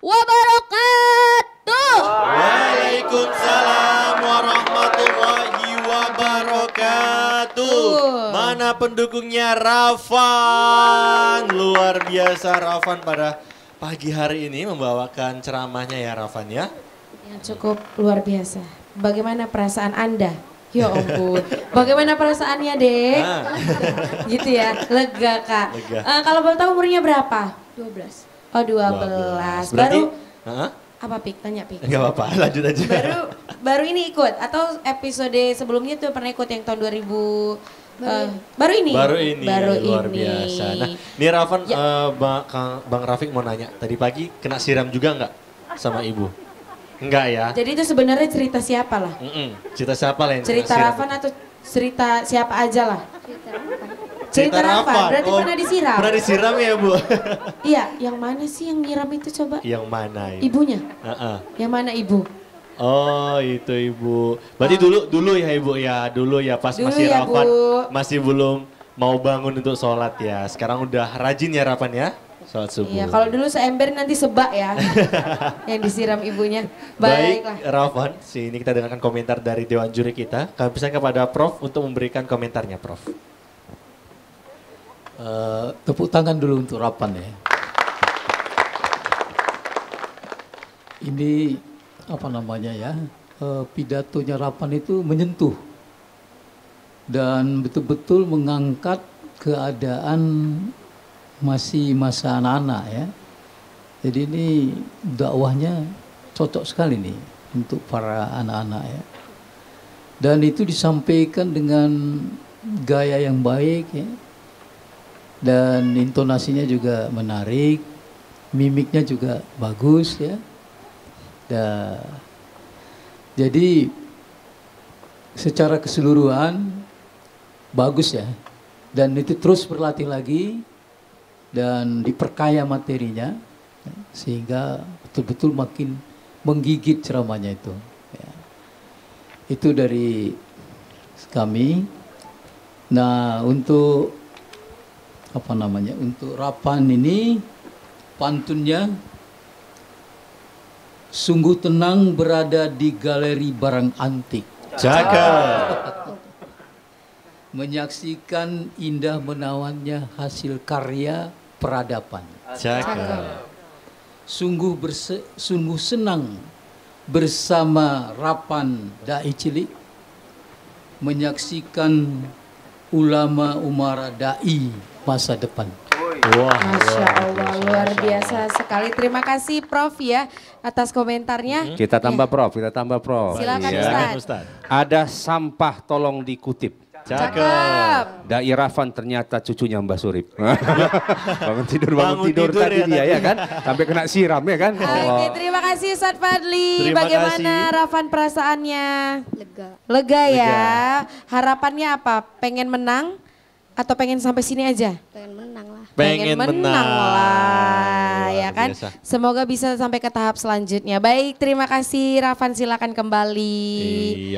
wabarakatuh. Waalaikumsalam warahmatullahi wabarakatuh. Mana pendukungnya Rafan? Luar biasa Rafan pada pagi hari ini membawakan ceramahnya ya Rafan ya. Yang cukup luar biasa. Bagaimana perasaan Anda Ya ampun. Bagaimana perasaannya, Dek? Ah. gitu ya, lega, Kak. Lega. Uh, kalau boleh tahu umurnya berapa? 12. Oh 12. 12. baru huh? apa pik? Tanya pik. Enggak apa-apa, lanjut aja. Baru baru ini ikut atau episode sebelumnya tuh pernah ikut yang tahun 2000 Baru, uh, baru ini. Baru ini. Baru ya, luar ini. biasa. Nah, ini Raffan ya. uh, Bang, Bang Rafiq mau nanya, tadi pagi kena siram juga enggak sama ibu? Enggak ya. Jadi itu sebenarnya cerita siapa lah? Mm -mm. Cerita siapa lah yang Cerita Raffan atau cerita siapa aja lah? Cerita apa? Cerita Rafa. Berarti oh, pernah disiram. Pernah disiram ya Bu? iya, yang mana sih yang nyiram itu coba? Yang mana? Ibu? Ya? Ibunya? Uh -uh. Yang mana ibu? Oh itu ibu. Berarti oh. dulu dulu ya ibu ya, dulu ya pas dulu masih ya, bu. masih belum mau bangun untuk sholat ya. Sekarang udah rajin ya Rapan ya? Sholat subuh. Iya, kalau dulu seember nanti sebak ya. yang disiram ibunya. Baiklah. Baik, Ravan, sini kita dengarkan komentar dari Dewan Juri kita. Kami pesan kepada Prof untuk memberikan komentarnya, Prof. Eh, tepuk tangan dulu untuk Rapan ya. Ini apa namanya ya eh, pidatonya Rapan itu menyentuh dan betul-betul mengangkat keadaan masih masa anak-anak ya. Jadi ini dakwahnya cocok sekali nih untuk para anak-anak ya. Dan itu disampaikan dengan gaya yang baik ya dan intonasinya juga menarik, mimiknya juga bagus ya. Da. Jadi secara keseluruhan bagus ya. Dan itu terus berlatih lagi dan diperkaya materinya ya, sehingga betul-betul makin menggigit ceramahnya itu. Ya. Itu dari kami. Nah untuk apa namanya untuk Rapan ini pantunnya sungguh tenang berada di galeri barang antik. Jaga. Menyaksikan indah menawannya hasil karya peradaban. Jaga. Sungguh berse, sungguh senang bersama Rapan Dai Cilik menyaksikan ulama Umara Dai masa depan. Wah, wow, Masya Allah, luar biasa sekali. Terima kasih Prof ya atas komentarnya. Mm-hmm. Kita tambah ya. Prof, kita tambah Prof. Silakan ya. Ustaz. Ada sampah tolong dikutip. Cakep. Dairafan ternyata cucunya Mbak Surip. bangun tidur, bangun, bangun tidur, tidur tadi ya, dia ya kan. Sampai kena siram ya kan. Oke, terima kasih Ustaz Fadli. Terima Bagaimana kasih. Rafan perasaannya? Lega. Lega ya. Lega. Harapannya apa? Pengen menang? atau pengen sampai sini aja? Pengen menang lah. Pengen, pengen menang, menang lah, ya kan? Biasa. Semoga bisa sampai ke tahap selanjutnya. Baik, terima kasih Rafan silakan kembali.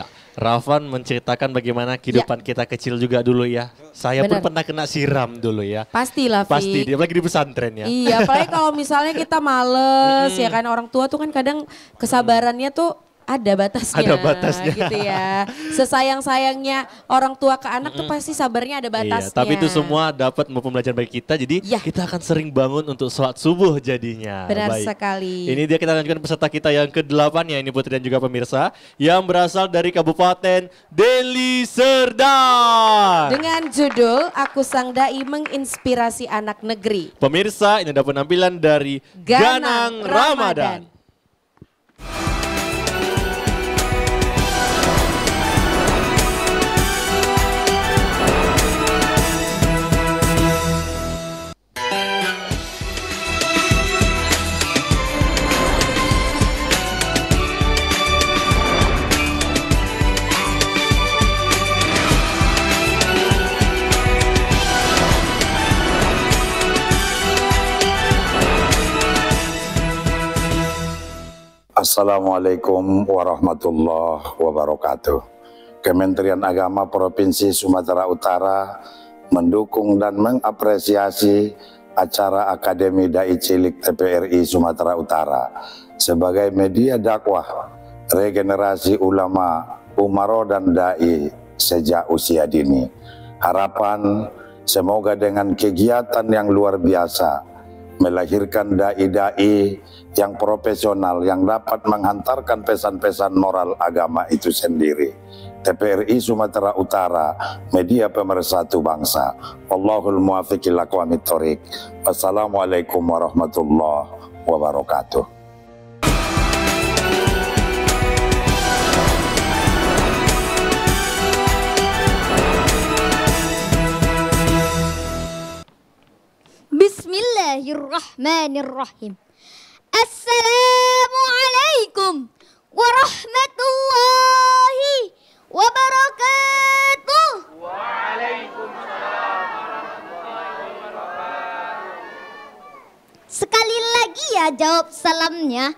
Iya. Rafan menceritakan bagaimana kehidupan ya. kita kecil juga dulu ya. Saya Bener. pun pernah kena siram dulu ya. pasti lah Pasti, dia lagi di pesantren ya. Iya, apalagi kalau misalnya kita males hmm. ya kan. Orang tua tuh kan kadang kesabarannya tuh ada batasnya. Ada batasnya. Gitu ya. Sesayang-sayangnya orang tua ke anak tuh pasti sabarnya ada iya, batasnya. Iya, tapi itu semua dapat mau pembelajaran bagi kita. Jadi ya. kita akan sering bangun untuk sholat subuh jadinya. Benar Baik. sekali. Ini dia kita lanjutkan peserta kita yang ke-8 ya ini Putri dan juga pemirsa. Yang berasal dari Kabupaten Deli Serdang. Dengan judul Aku Sang Dai Menginspirasi Anak Negeri. Pemirsa ini ada penampilan dari Ganang, Ganang Ramadan. Ramadan. Assalamualaikum warahmatullahi wabarakatuh. Kementerian Agama Provinsi Sumatera Utara mendukung dan mengapresiasi acara Akademi Dai Cilik TPRI Sumatera Utara sebagai media dakwah regenerasi ulama, umaro dan dai sejak usia dini. Harapan semoga dengan kegiatan yang luar biasa melahirkan dai-dai yang profesional yang dapat menghantarkan pesan-pesan moral agama itu sendiri. TPRI Sumatera Utara, media pemersatu bangsa. Allahul muwafiq ila Wassalamualaikum warahmatullahi wabarakatuh. Bismillahirrahmanirrahim. Assalamualaikum warahmatullahi wabarakatuh. ورحمة الله وبركاته Sekali lagi ya jawab salamnya.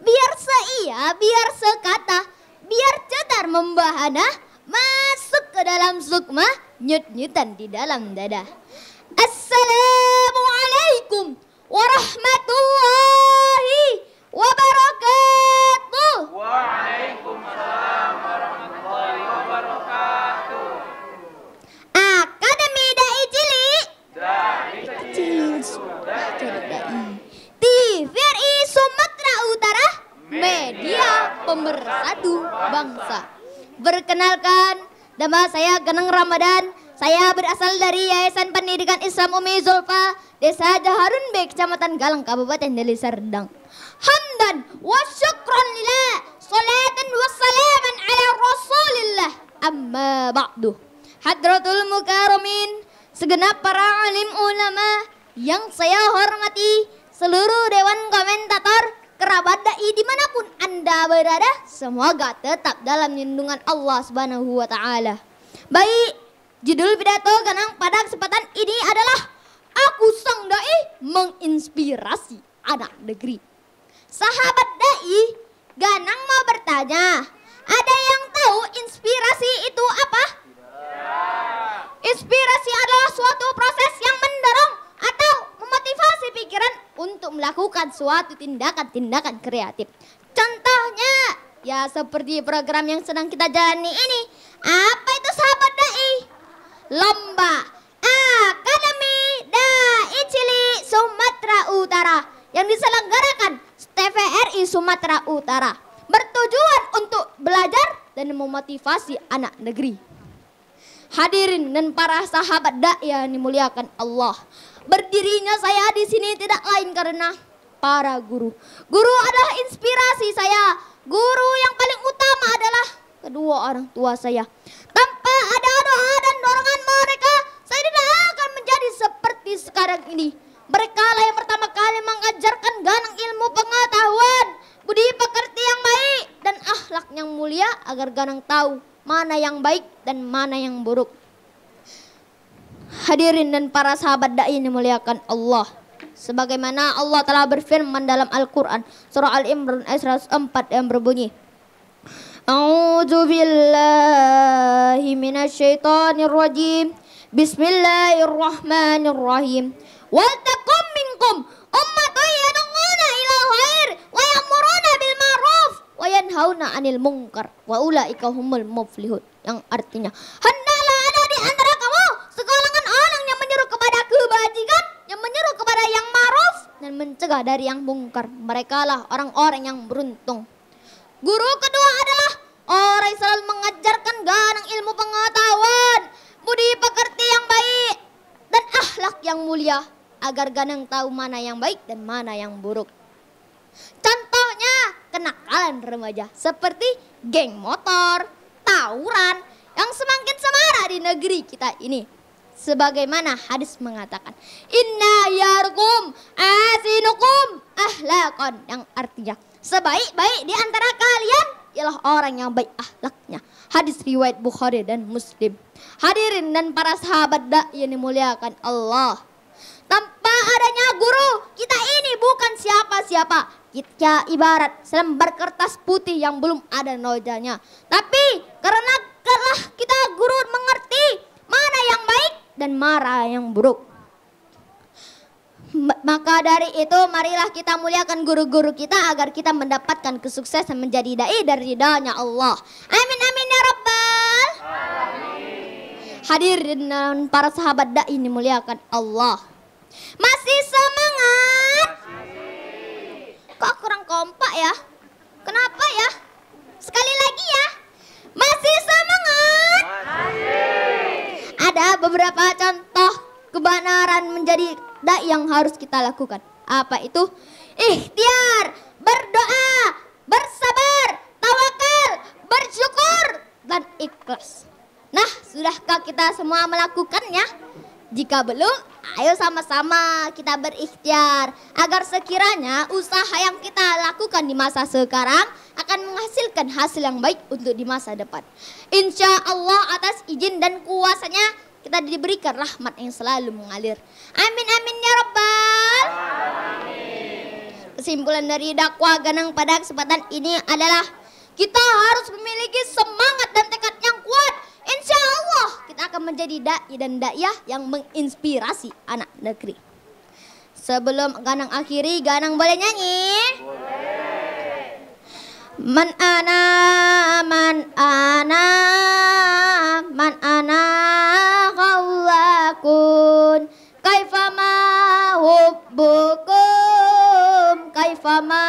Biar seia, biar sekata, biar cetar membahana, masuk ke dalam sukma, nyut-nyutan di dalam dada. Assalamualaikum warahmatullahi wabarakatuh. Waalaikumsalam warahmatullahi wabarakatuh. Akademi Dai Cili. Dai TVRI Sumatera Utara Media Pemersatu Bangsa. Berkenalkan, nama saya Geneng Ramadan saya berasal dari Yayasan Pendidikan Islam Umi Zulfa, Desa Jaharun B, Kecamatan Galang, Kabupaten Deli Serdang. Hamdan wa syukran lillah, salatan wa salaman ala Rasulillah. Amma ba'du. Hadratul Mukarramin, segenap para alim ulama yang saya hormati, seluruh dewan komentator, kerabat dai dimanapun Anda berada, semoga tetap dalam lindungan Allah Subhanahu wa taala. Baik, Judul pidato Ganang pada kesempatan ini adalah Aku Sang Dai Menginspirasi Anak Negeri. Sahabat Dai, Ganang mau bertanya, ada yang tahu inspirasi itu apa? Iya. Inspirasi adalah suatu proses yang mendorong atau memotivasi pikiran untuk melakukan suatu tindakan-tindakan kreatif. Contohnya, ya seperti program yang sedang kita jalani ini. Apa itu sahabat dai? Lomba Akademi Daicili Sumatera Utara yang diselenggarakan TVRI Sumatera Utara bertujuan untuk belajar dan memotivasi anak negeri. Hadirin dan para sahabat dai yang dimuliakan Allah. Berdirinya saya di sini tidak lain karena para guru. Guru adalah inspirasi saya. Guru yang paling utama adalah kedua orang tua saya. Tanpa ada doa dan dorongan mereka, saya tidak akan menjadi seperti sekarang ini. Mereka lah yang pertama kali mengajarkan ganang ilmu pengetahuan, budi pekerti yang baik, dan akhlak yang mulia agar ganang tahu mana yang baik dan mana yang buruk. Hadirin dan para sahabat da'i ini muliakan Allah. Sebagaimana Allah telah berfirman dalam Al-Quran, surah Al-Imran ayat 104 yang berbunyi, أعوذ بالله من الشيطان الرجيم بسم الله الرحمن الرحيم ولتكن منكم أمة يدعون إلى الخير ويأمرون بالمعروف وينهون عن المنكر وأولئك هم المفلحون yang artinya hendaklah ada di antara kamu segolongan orang yang menyeru kepada kebajikan yang menyeru kepada yang ma'ruf dan mencegah dari yang mungkar mereka lah orang-orang yang beruntung Guru kedua adalah orang yang selalu mengajarkan ganang ilmu pengetahuan, budi pekerti yang baik, dan akhlak yang mulia agar ganang tahu mana yang baik dan mana yang buruk. Contohnya kenakalan remaja seperti geng motor, tawuran yang semakin semarak di negeri kita ini. Sebagaimana hadis mengatakan, Inna yarkum asinukum ahlakon yang artinya Sebaik-baik di antara kalian ialah orang yang baik akhlaknya. Hadis riwayat Bukhari dan Muslim. Hadirin dan para sahabat dak yang dimuliakan Allah. Tanpa adanya guru, kita ini bukan siapa-siapa. Kita ibarat selembar kertas putih yang belum ada nodanya. Tapi karena kalah kita guru mengerti mana yang baik dan mana yang buruk maka dari itu marilah kita muliakan guru-guru kita agar kita mendapatkan kesuksesan menjadi dai dari ridhanya Allah. Amin amin ya rabbal. Amin. Hadirin dan para sahabat dai ini muliakan Allah. Masih semangat? Masih. Kok kurang kompak ya? Kenapa ya? Sekali lagi ya. Masih semangat? Masih. Ada beberapa contoh kebenaran menjadi ada yang harus kita lakukan. Apa itu? Ikhtiar, berdoa, bersabar, tawakal, bersyukur, dan ikhlas. Nah, sudahkah kita semua melakukannya? Jika belum, ayo sama-sama kita berikhtiar agar sekiranya usaha yang kita lakukan di masa sekarang akan menghasilkan hasil yang baik untuk di masa depan. Insya Allah atas izin dan kuasanya kita diberikan rahmat yang selalu mengalir. Amin amin ya rabbal. Kesimpulan dari dakwah ganang pada kesempatan ini adalah kita harus memiliki semangat dan tekad yang kuat. Insya Allah kita akan menjadi dai dan daiyah yang menginspirasi anak negeri. Sebelum Ganang akhiri, Ganang boleh nyanyi? Boleh man ana man ana man ana khawakun ma hubbukum ma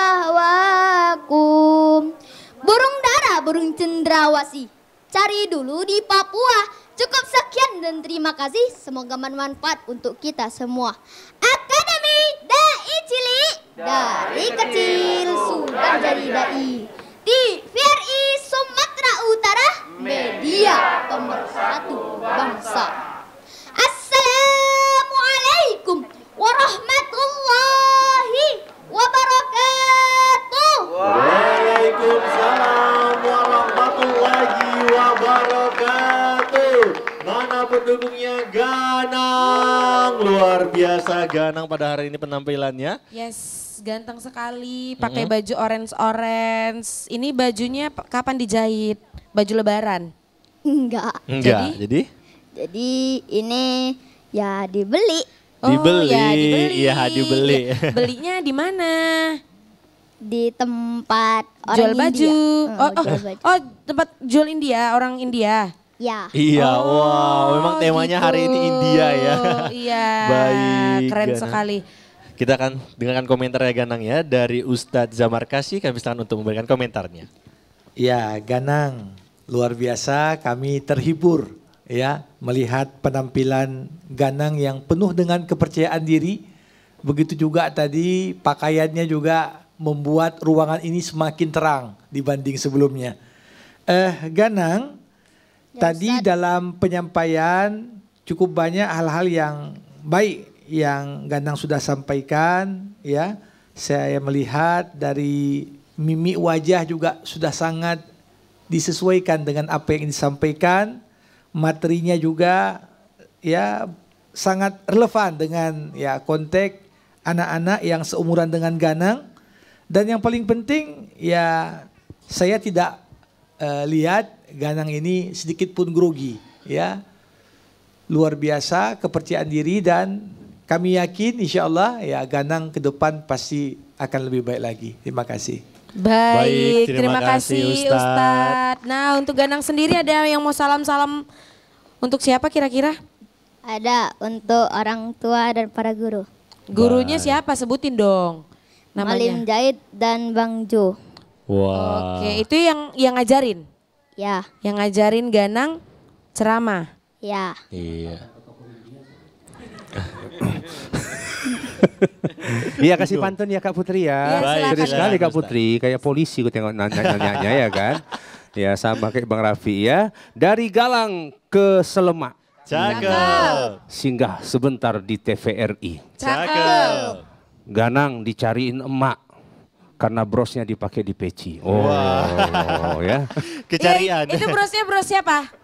ahwakum burung dara burung cendrawasi, cari dulu di Papua. Cukup sekian dan terima kasih. Semoga bermanfaat untuk kita semua. Akademi Dai Cili dari kecil sudah jadi dai. Di VRI Sumatera Utara, media pemersatu bangsa. Assalamualaikum warahmatullahi wabarakatuh. Waalaikumsalam warahmatullahi wabarakatuh. Mana pendukungnya Ganang? Luar biasa Ganang pada hari ini penampilannya. Yes ganteng sekali, pakai mm -hmm. baju orange-orange. Ini bajunya kapan dijahit? Baju lebaran? Enggak. Enggak. Jadi? Jadi, ini ya dibeli. Oh, dibeli. ya dibeli. Iya, dibeli. Iya, belinya di mana? Di tempat orang jual baju. India. Mm, oh, oh, jual baju. oh, tempat jual India, orang India. Ya. Iya, oh, wow, memang temanya gitu. hari ini India ya. Iya. Baik. Keren sekali. Kita akan dengarkan ya Ganang ya dari Ustadz Zamar Kasih kami silakan untuk memberikan komentarnya. Ya, Ganang luar biasa kami terhibur ya melihat penampilan Ganang yang penuh dengan kepercayaan diri. Begitu juga tadi pakaiannya juga membuat ruangan ini semakin terang dibanding sebelumnya. Eh Ganang ya, tadi Ustaz. dalam penyampaian cukup banyak hal-hal yang baik yang Gandang sudah sampaikan ya. Saya melihat dari mimik wajah juga sudah sangat disesuaikan dengan apa yang disampaikan. Materinya juga ya sangat relevan dengan ya konteks anak-anak yang seumuran dengan Ganang. Dan yang paling penting ya saya tidak uh, lihat Ganang ini sedikit pun grogi ya. Luar biasa kepercayaan diri dan kami yakin insya Allah ya Ganang ke depan pasti akan lebih baik lagi. Terima kasih. Baik, terima, terima kasih, Ustadz. Ustadz. Nah untuk Ganang sendiri ada yang mau salam-salam untuk siapa kira-kira? Ada untuk orang tua dan para guru. Gurunya Baik. siapa? Sebutin dong. Namanya. Malim Jaid dan Bang Jo. Wow. Oke, itu yang yang ngajarin? Ya. Yang ngajarin Ganang ceramah? Ya. Iya. Iya kasih pantun ya Kak Putri ya. ya Serius sekali Kak Putri, kayak polisi gue tengok nanya-nanya ya kan. Ya sama kayak Bang Raffi ya. Dari Galang ke Selemak. Cakep. Singgah sebentar di TVRI. Cakep. Ganang dicariin emak karena brosnya dipakai di peci. Oh, wow. oh ya. Kecarian. It, eh, itu brosnya bros siapa?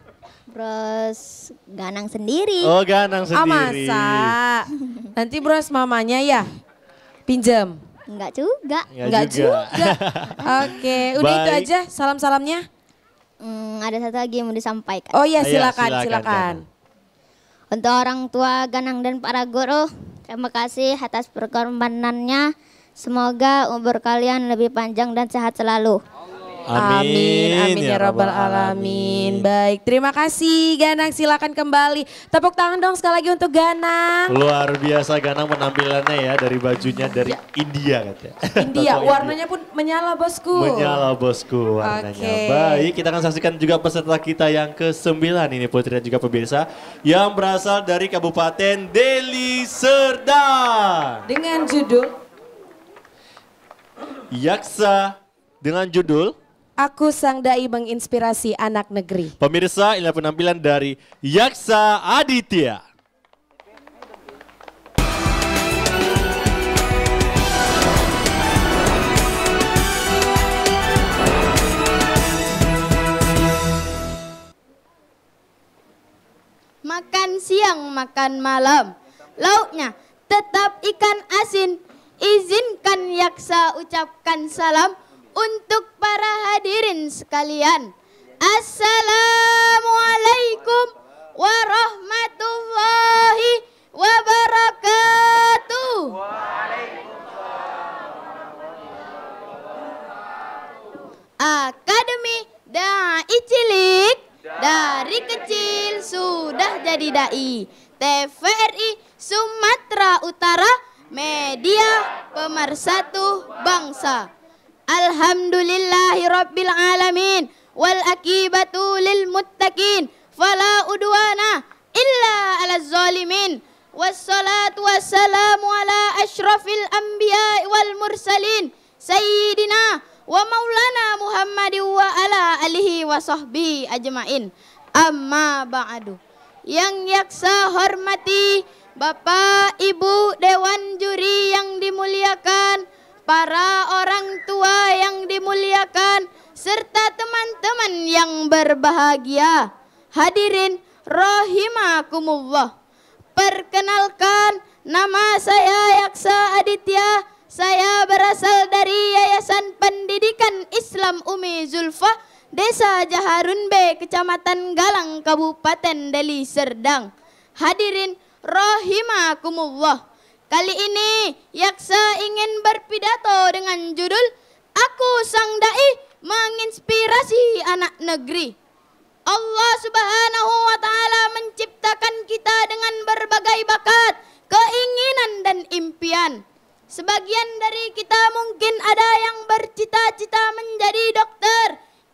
Bros Ganang sendiri. Oh Ganang ah, sendiri. Oh masa? Nanti Bros mamanya ya pinjam? Enggak juga. Enggak juga. juga. Oke, udah Baik. itu aja salam-salamnya. Hmm, ada satu lagi yang mau disampaikan. Oh iya silakan, ah, Ayo, silakan. silakan. Untuk orang tua Ganang dan para guru, terima kasih atas perkorbanannya. Semoga umur kalian lebih panjang dan sehat selalu. Amin. Amin. Amin ya, ya Rabbal Alamin. Baik, terima kasih Ganang. Silakan kembali. Tepuk tangan dong sekali lagi untuk Ganang. Luar biasa Ganang penampilannya ya dari bajunya dari ya. India katanya. India, warnanya pun menyala bosku. Menyala bosku warnanya. Okay. Baik, kita akan saksikan juga peserta kita yang ke sembilan ini Putri dan juga pemirsa yang berasal dari Kabupaten Deli Serdang. Dengan judul Yaksa dengan judul Aku Sang Dai menginspirasi anak negeri. Pemirsa, inilah penampilan dari Yaksa Aditya. Makan siang, makan malam. Lauknya tetap ikan asin. Izinkan Yaksa ucapkan salam untuk para hadirin sekalian. Assalamualaikum warahmatullahi wabarakatuh. Akademi Dai Cilik dari kecil sudah jadi dai. TVRI Sumatera Utara Media Pemersatu Bangsa. Alhamdulillahi Rabbil Alamin Wal akibatu lil muttaqin Fala udwana illa ala zalimin Wassalatu wassalamu ala ashrafil anbiya wal mursalin Sayyidina wa maulana Muhammadin wa ala alihi wa sahbihi ajmain Amma ba'du Yang yaksa hormati Bapak Ibu Dewan Juri yang dimuliakan para orang tua yang dimuliakan, serta teman-teman yang berbahagia. Hadirin rahimakumullah. Perkenalkan nama saya Yaksa Aditya. Saya berasal dari Yayasan Pendidikan Islam Umi Zulfa, Desa Jaharun B, Kecamatan Galang, Kabupaten Deli Serdang. Hadirin rahimakumullah. Kali ini Yaksa ingin berpidato dengan judul Aku Sang Dai Menginspirasi Anak Negeri. Allah Subhanahu wa taala menciptakan kita dengan berbagai bakat, keinginan dan impian. Sebagian dari kita mungkin ada yang bercita-cita menjadi dokter,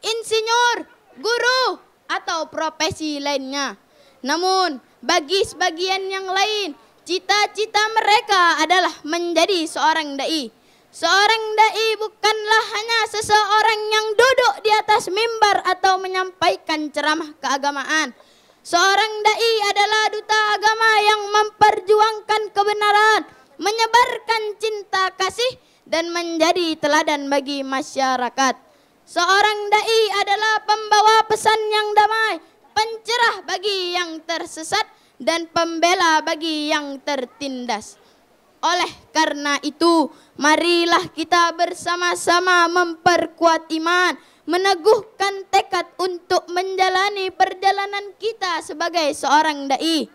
insinyur, guru, atau profesi lainnya. Namun, bagi sebagian yang lain, Cita-cita mereka adalah menjadi seorang dai. Seorang dai bukanlah hanya seseorang yang duduk di atas mimbar atau menyampaikan ceramah keagamaan. Seorang dai adalah duta agama yang memperjuangkan kebenaran, menyebarkan cinta kasih dan menjadi teladan bagi masyarakat. Seorang dai adalah pembawa pesan yang damai, pencerah bagi yang tersesat dan pembela bagi yang tertindas. Oleh karena itu, marilah kita bersama-sama memperkuat iman, meneguhkan tekad untuk menjalani perjalanan kita sebagai seorang dai.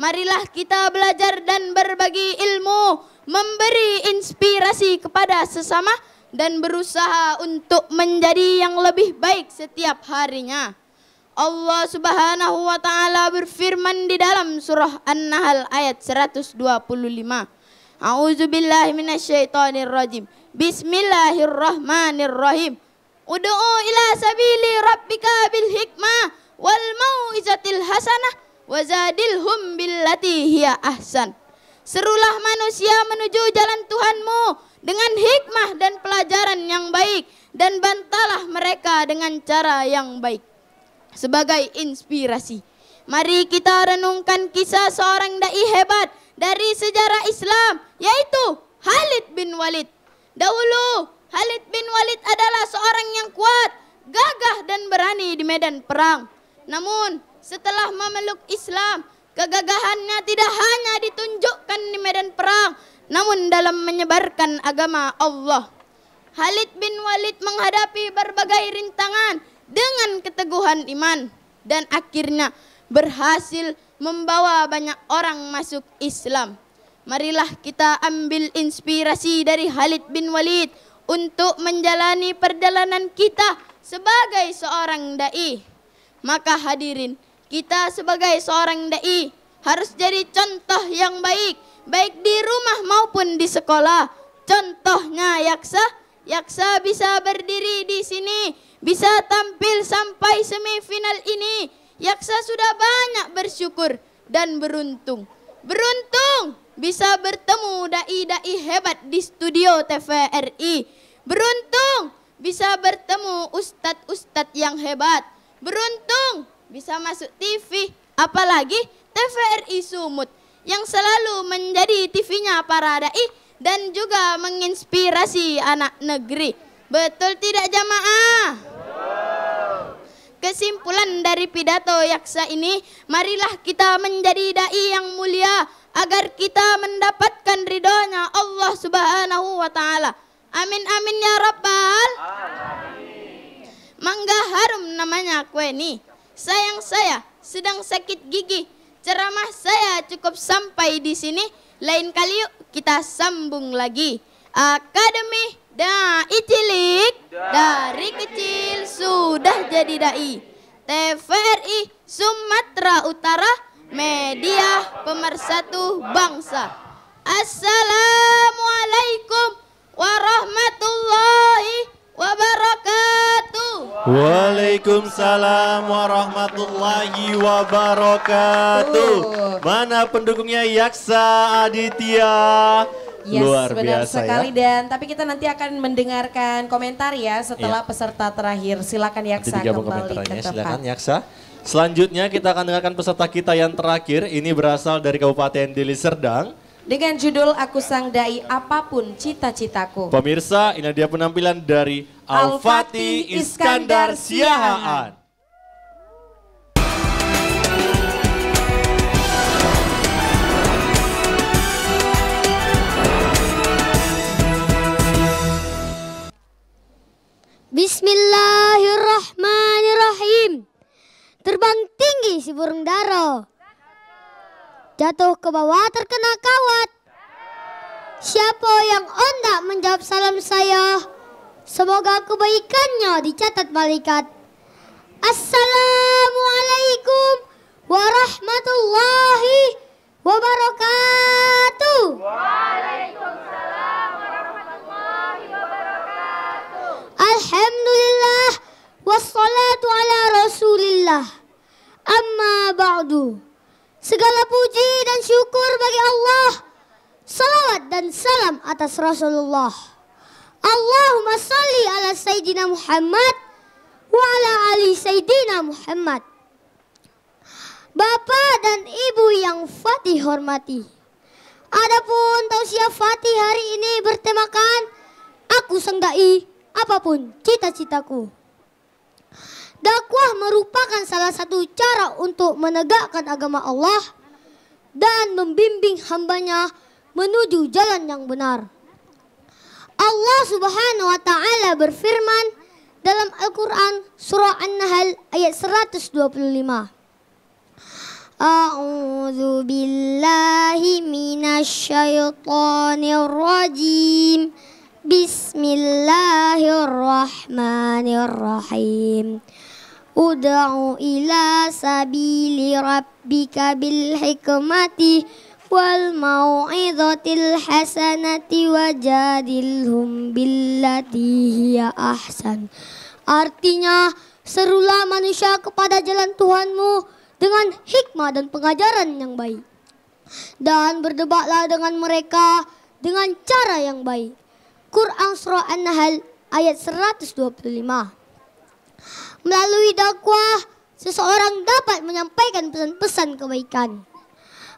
Marilah kita belajar dan berbagi ilmu, memberi inspirasi kepada sesama, dan berusaha untuk menjadi yang lebih baik setiap harinya. Allah Subhanahu wa taala berfirman di dalam surah An-Nahl ayat 125. A'udzu billahi minasyaitonir rajim. Bismillahirrahmanirrahim. Ud'u ila sabili rabbika bil hikmah wal mau'izatil hasanah wazadilhum billati hiya ahsan. Serulah manusia menuju jalan Tuhanmu dengan hikmah dan pelajaran yang baik dan bantalah mereka dengan cara yang baik. sebagai inspirasi. Mari kita renungkan kisah seorang da'i hebat dari sejarah Islam, yaitu Khalid bin Walid. Dahulu, Khalid bin Walid adalah seorang yang kuat, gagah dan berani di medan perang. Namun, setelah memeluk Islam, kegagahannya tidak hanya ditunjukkan di medan perang, namun dalam menyebarkan agama Allah. Khalid bin Walid menghadapi berbagai rintangan dengan keteguhan iman dan akhirnya berhasil membawa banyak orang masuk Islam. Marilah kita ambil inspirasi dari Khalid bin Walid untuk menjalani perjalanan kita sebagai seorang dai. Maka hadirin, kita sebagai seorang dai harus jadi contoh yang baik, baik di rumah maupun di sekolah. Contohnya Yaksa Yaksa bisa berdiri di sini, bisa tampil sampai semifinal ini. Yaksa sudah banyak bersyukur dan beruntung. Beruntung bisa bertemu dai-dai hebat di studio TVRI. Beruntung bisa bertemu ustadz-ustadz yang hebat. Beruntung bisa masuk TV, apalagi TVRI Sumut yang selalu menjadi TV-nya para dai dan juga menginspirasi anak negeri. Betul tidak jamaah? Kesimpulan dari pidato Yaksa ini, marilah kita menjadi dai yang mulia agar kita mendapatkan ridhonya Allah Subhanahu wa taala. Amin amin ya rabbal alamin. Mangga harum namanya kue ini. Sayang saya sedang sakit gigi. Ceramah saya cukup sampai di sini. Lain kali yuk kita sambung lagi. Akademi Da'i Cilik dari kecil sudah jadi da'i. TVRI Sumatera Utara Media Pemersatu Bangsa. Assalamualaikum warahmatullahi wabarakatuh wabarakatuh. Waalaikumsalam warahmatullahi wabarakatuh. Mana pendukungnya Yaksa Aditya? Yes, Luar benar biasa ya. sekali ya. dan tapi kita nanti akan mendengarkan komentar ya setelah iya. peserta terakhir. Silakan Yaksa nanti kembali ke tempat. Silakan Yaksa. Selanjutnya kita akan dengarkan peserta kita yang terakhir. Ini berasal dari Kabupaten Deli Serdang dengan judul Aku Sang Dai Apapun Cita-Citaku. Pemirsa, ini dia penampilan dari al Iskandar Siahaan. Bismillahirrahmanirrahim. Terbang tinggi si burung daro jatuh ke bawah terkena kawat. Siapa yang onda menjawab salam saya? Semoga kebaikannya dicatat malaikat. Assalamualaikum warahmatullahi wabarakatuh. Waalaikumsalam warahmatullahi wabarakatuh. Alhamdulillah wassalatu ala rasulillah. Amma ba'du. Segala puji dan syukur bagi Allah. Salawat dan salam atas Rasulullah. Allahumma salli ala Sayyidina Muhammad wa ala ali Sayyidina Muhammad. Bapak dan Ibu yang Fatih hormati. Adapun tausiah Fatih hari ini bertemakan Aku senggai apapun cita-citaku. Dakwah merupakan salah satu cara untuk menegakkan agama Allah dan membimbing hambanya menuju jalan yang benar. Allah Subhanahu wa taala berfirman dalam Al-Qur'an surah An-Nahl ayat 125. A'udzu billahi minasyaitonir rajim. Bismillahirrahmanirrahim. Ud'u ila sabili rabbika bil hikmati wal mau'izatil hasanati wajadilhum billati hiya ahsan. Artinya, serulah manusia kepada jalan Tuhanmu dengan hikmah dan pengajaran yang baik. Dan berdebatlah dengan mereka dengan cara yang baik. Quran Surah An-Nahl ayat 125. Melalui dakwah, seseorang dapat menyampaikan pesan-pesan kebaikan.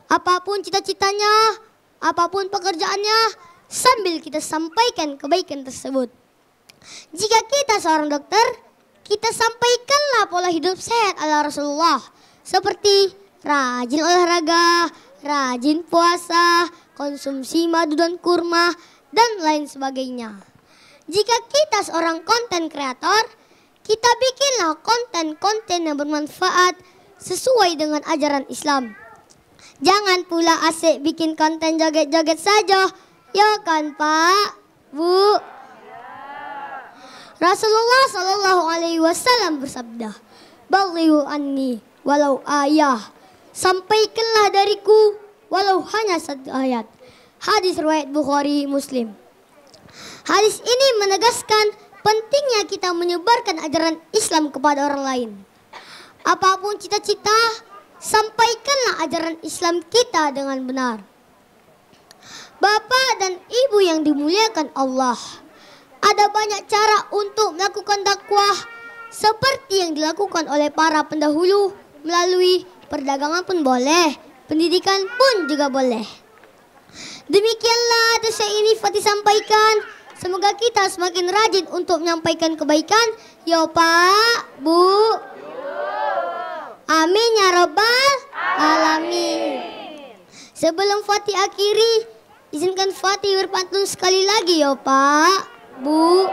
Apapun cita-citanya, apapun pekerjaannya, sambil kita sampaikan kebaikan tersebut. Jika kita seorang dokter, kita sampaikanlah pola hidup sehat ala Rasulullah. Seperti rajin olahraga, rajin puasa, konsumsi madu dan kurma, dan lain sebagainya. Jika kita seorang konten kreator, kita bikinlah konten-konten yang bermanfaat sesuai dengan ajaran Islam. Jangan pula asik bikin konten joget-joget saja. Ya kan Pak, Bu? Rasulullah Shallallahu Alaihi Wasallam bersabda, "Balighu anni walau ayah, sampaikanlah dariku walau hanya satu ayat." Hadis riwayat Bukhari Muslim. Hadis ini menegaskan Pentingnya kita menyebarkan ajaran Islam kepada orang lain. Apapun cita-cita, sampaikanlah ajaran Islam kita dengan benar. Bapak dan Ibu yang dimuliakan Allah, ada banyak cara untuk melakukan dakwah seperti yang dilakukan oleh para pendahulu melalui perdagangan pun boleh, pendidikan pun juga boleh. Demikianlah dosa ini Fatih sampaikan. Semoga kita semakin rajin untuk menyampaikan kebaikan. Yo ya, Pak, Bu. Amin ya Rabbal Alamin. Sebelum Fatih akhiri, izinkan Fatih berpantun sekali lagi yo ya Pak, Bu.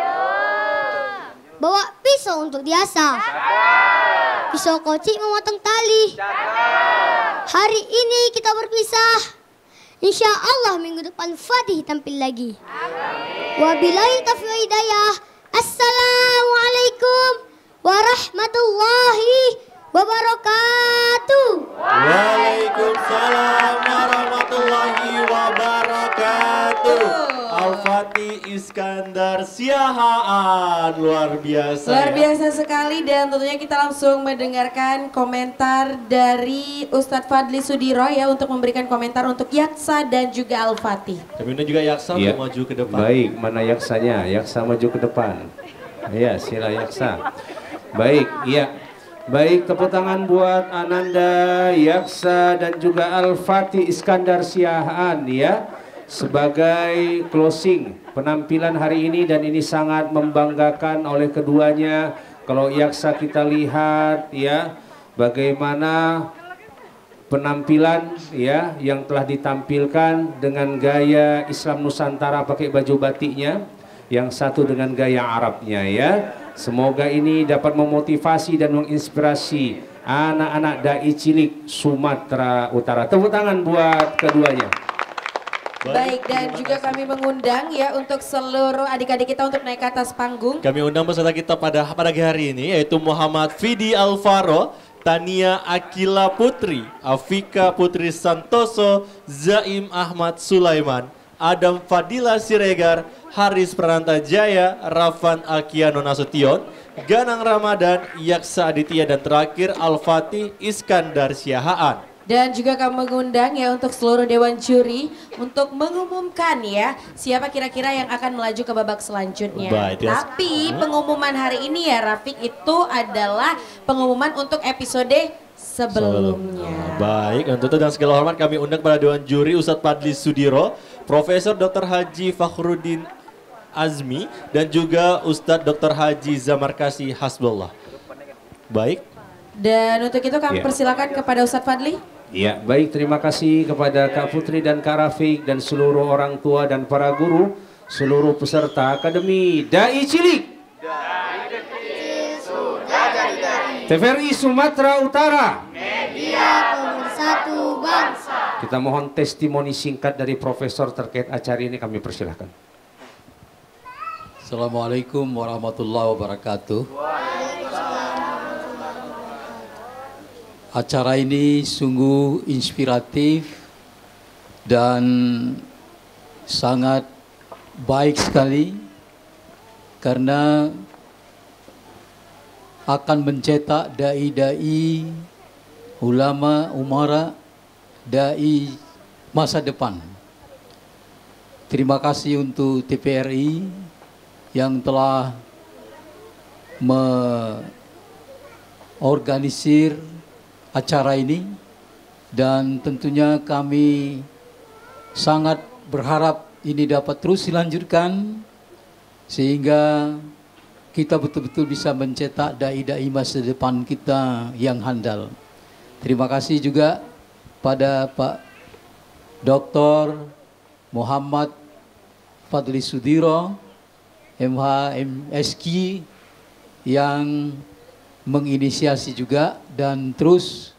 Bawa pisau untuk diasah. Pisau kocik memotong tali. Hari ini kita berpisah. Insya Allah minggu depan Fatih tampil lagi. Amin. Wabillahi taufiq hidayah. Assalamualaikum warahmatullahi wabarakatuh wabarakatuh. Waalaikumsalam warahmatullahi wabarakatuh. al Iskandar Siahaan luar biasa. Luar ya. biasa ya. sekali dan tentunya kita langsung mendengarkan komentar dari Ustadz Fadli Sudiro ya untuk memberikan komentar untuk Yaksa dan juga Al-Fatih. Kemudian juga Yaksa ya. maju ke depan. Baik, mana Yaksanya? Yaksa maju ke depan. Ya, sila Yaksa. Baik, iya. Baik, tepuk tangan buat Ananda Yaksa dan juga Al-Fatih Iskandar Siahan ya sebagai closing penampilan hari ini dan ini sangat membanggakan oleh keduanya. Kalau Yaksa kita lihat ya bagaimana penampilan ya yang telah ditampilkan dengan gaya Islam Nusantara pakai baju batiknya yang satu dengan gaya Arabnya ya. Semoga ini dapat memotivasi dan menginspirasi anak-anak dai cilik Sumatera Utara. Tepuk tangan buat keduanya. Baik, dan juga kami mengundang ya untuk seluruh adik-adik kita untuk naik ke atas panggung. Kami undang peserta kita pada pagi hari ini yaitu Muhammad Fidi Alvaro, Tania Akila Putri, Afika Putri Santoso, Zaim Ahmad Sulaiman, Adam Fadila Siregar, Haris Prananta Jaya, Rafan Akiano Nasution, Ganang Ramadan, Yaksa Aditya, dan terakhir Al-Fatih Iskandar Syahaan. Dan juga kami mengundang ya untuk seluruh Dewan Juri untuk mengumumkan ya siapa kira-kira yang akan melaju ke babak selanjutnya. Baik, Tapi pengumuman hari ini ya Rafiq itu adalah pengumuman untuk episode sebelumnya. baik, untuk itu dan segala hormat kami undang pada Dewan Juri Ustadz Padli Sudiro, Profesor Dr. Haji Fakhruddin Azmi dan juga Ustadz Dr. Haji Zamarkasi Hasbullah. Baik. Dan untuk itu kami ya. persilakan kepada Ustadz Fadli. Ya, baik terima kasih kepada Kak Putri dan Kak Rafiq dan seluruh orang tua dan para guru, seluruh peserta Akademi Dai Cilik. TVRI Sumatera Utara. Media Pemersatu Bangsa. Kita mohon testimoni singkat dari profesor terkait acara ini kami persilahkan. Assalamualaikum warahmatullahi wabarakatuh. Acara ini sungguh inspiratif dan sangat baik sekali karena akan mencetak dai-dai ulama umara dai masa depan. Terima kasih untuk TPRI yang telah mengorganisir acara ini dan tentunya kami sangat berharap ini dapat terus dilanjutkan sehingga kita betul-betul bisa mencetak dai-dai masa depan kita yang handal. Terima kasih juga pada Pak Dr. Muhammad Fadli Sudiro MHMSQ yang menginisiasi juga dan terus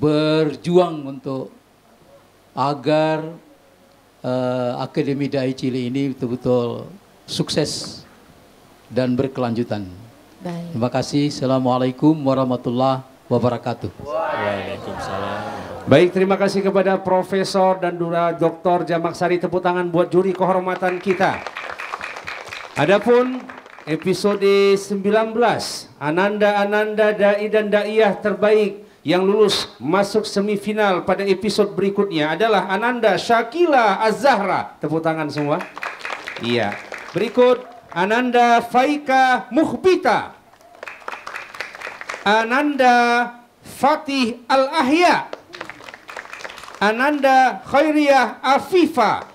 berjuang untuk agar uh, Akademi Dai Cili ini betul-betul sukses dan berkelanjutan. Baik. Terima kasih. Assalamualaikum warahmatullahi wabarakatuh. Waalaikumsalam. Baik, terima kasih kepada Profesor dan Dura Dr. Jamak Sari. Tepuk tangan buat juri kehormatan kita. Adapun episode 19 Ananda-ananda dai dan daiyah terbaik yang lulus masuk semifinal pada episode berikutnya adalah Ananda Syakila Azahra, Tepuk tangan semua. Iya. Berikut Ananda Faika Muhbita. Ananda Fatih Al-Ahya. Ananda Khairiyah Afifa.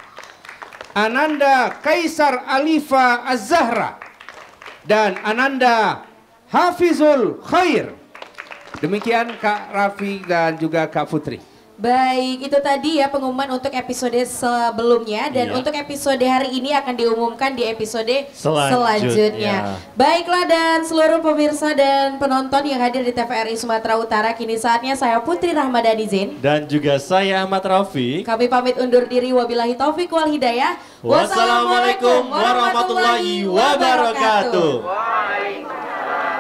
Ananda Kaisar Alifa Az-Zahra dan Ananda Hafizul Khair. Demikian Kak Rafi dan juga Kak Putri. Baik, itu tadi ya pengumuman untuk episode sebelumnya dan iya. untuk episode hari ini akan diumumkan di episode selanjutnya. selanjutnya. Baiklah dan seluruh pemirsa dan penonton yang hadir di TVRI Sumatera Utara kini saatnya saya Putri Rahmadani Zain dan juga saya Ahmad Rafi. Kami pamit undur diri wabillahi taufik wal hidayah. Wassalamualaikum warahmatullahi wabarakatuh. Waalaikumsalam.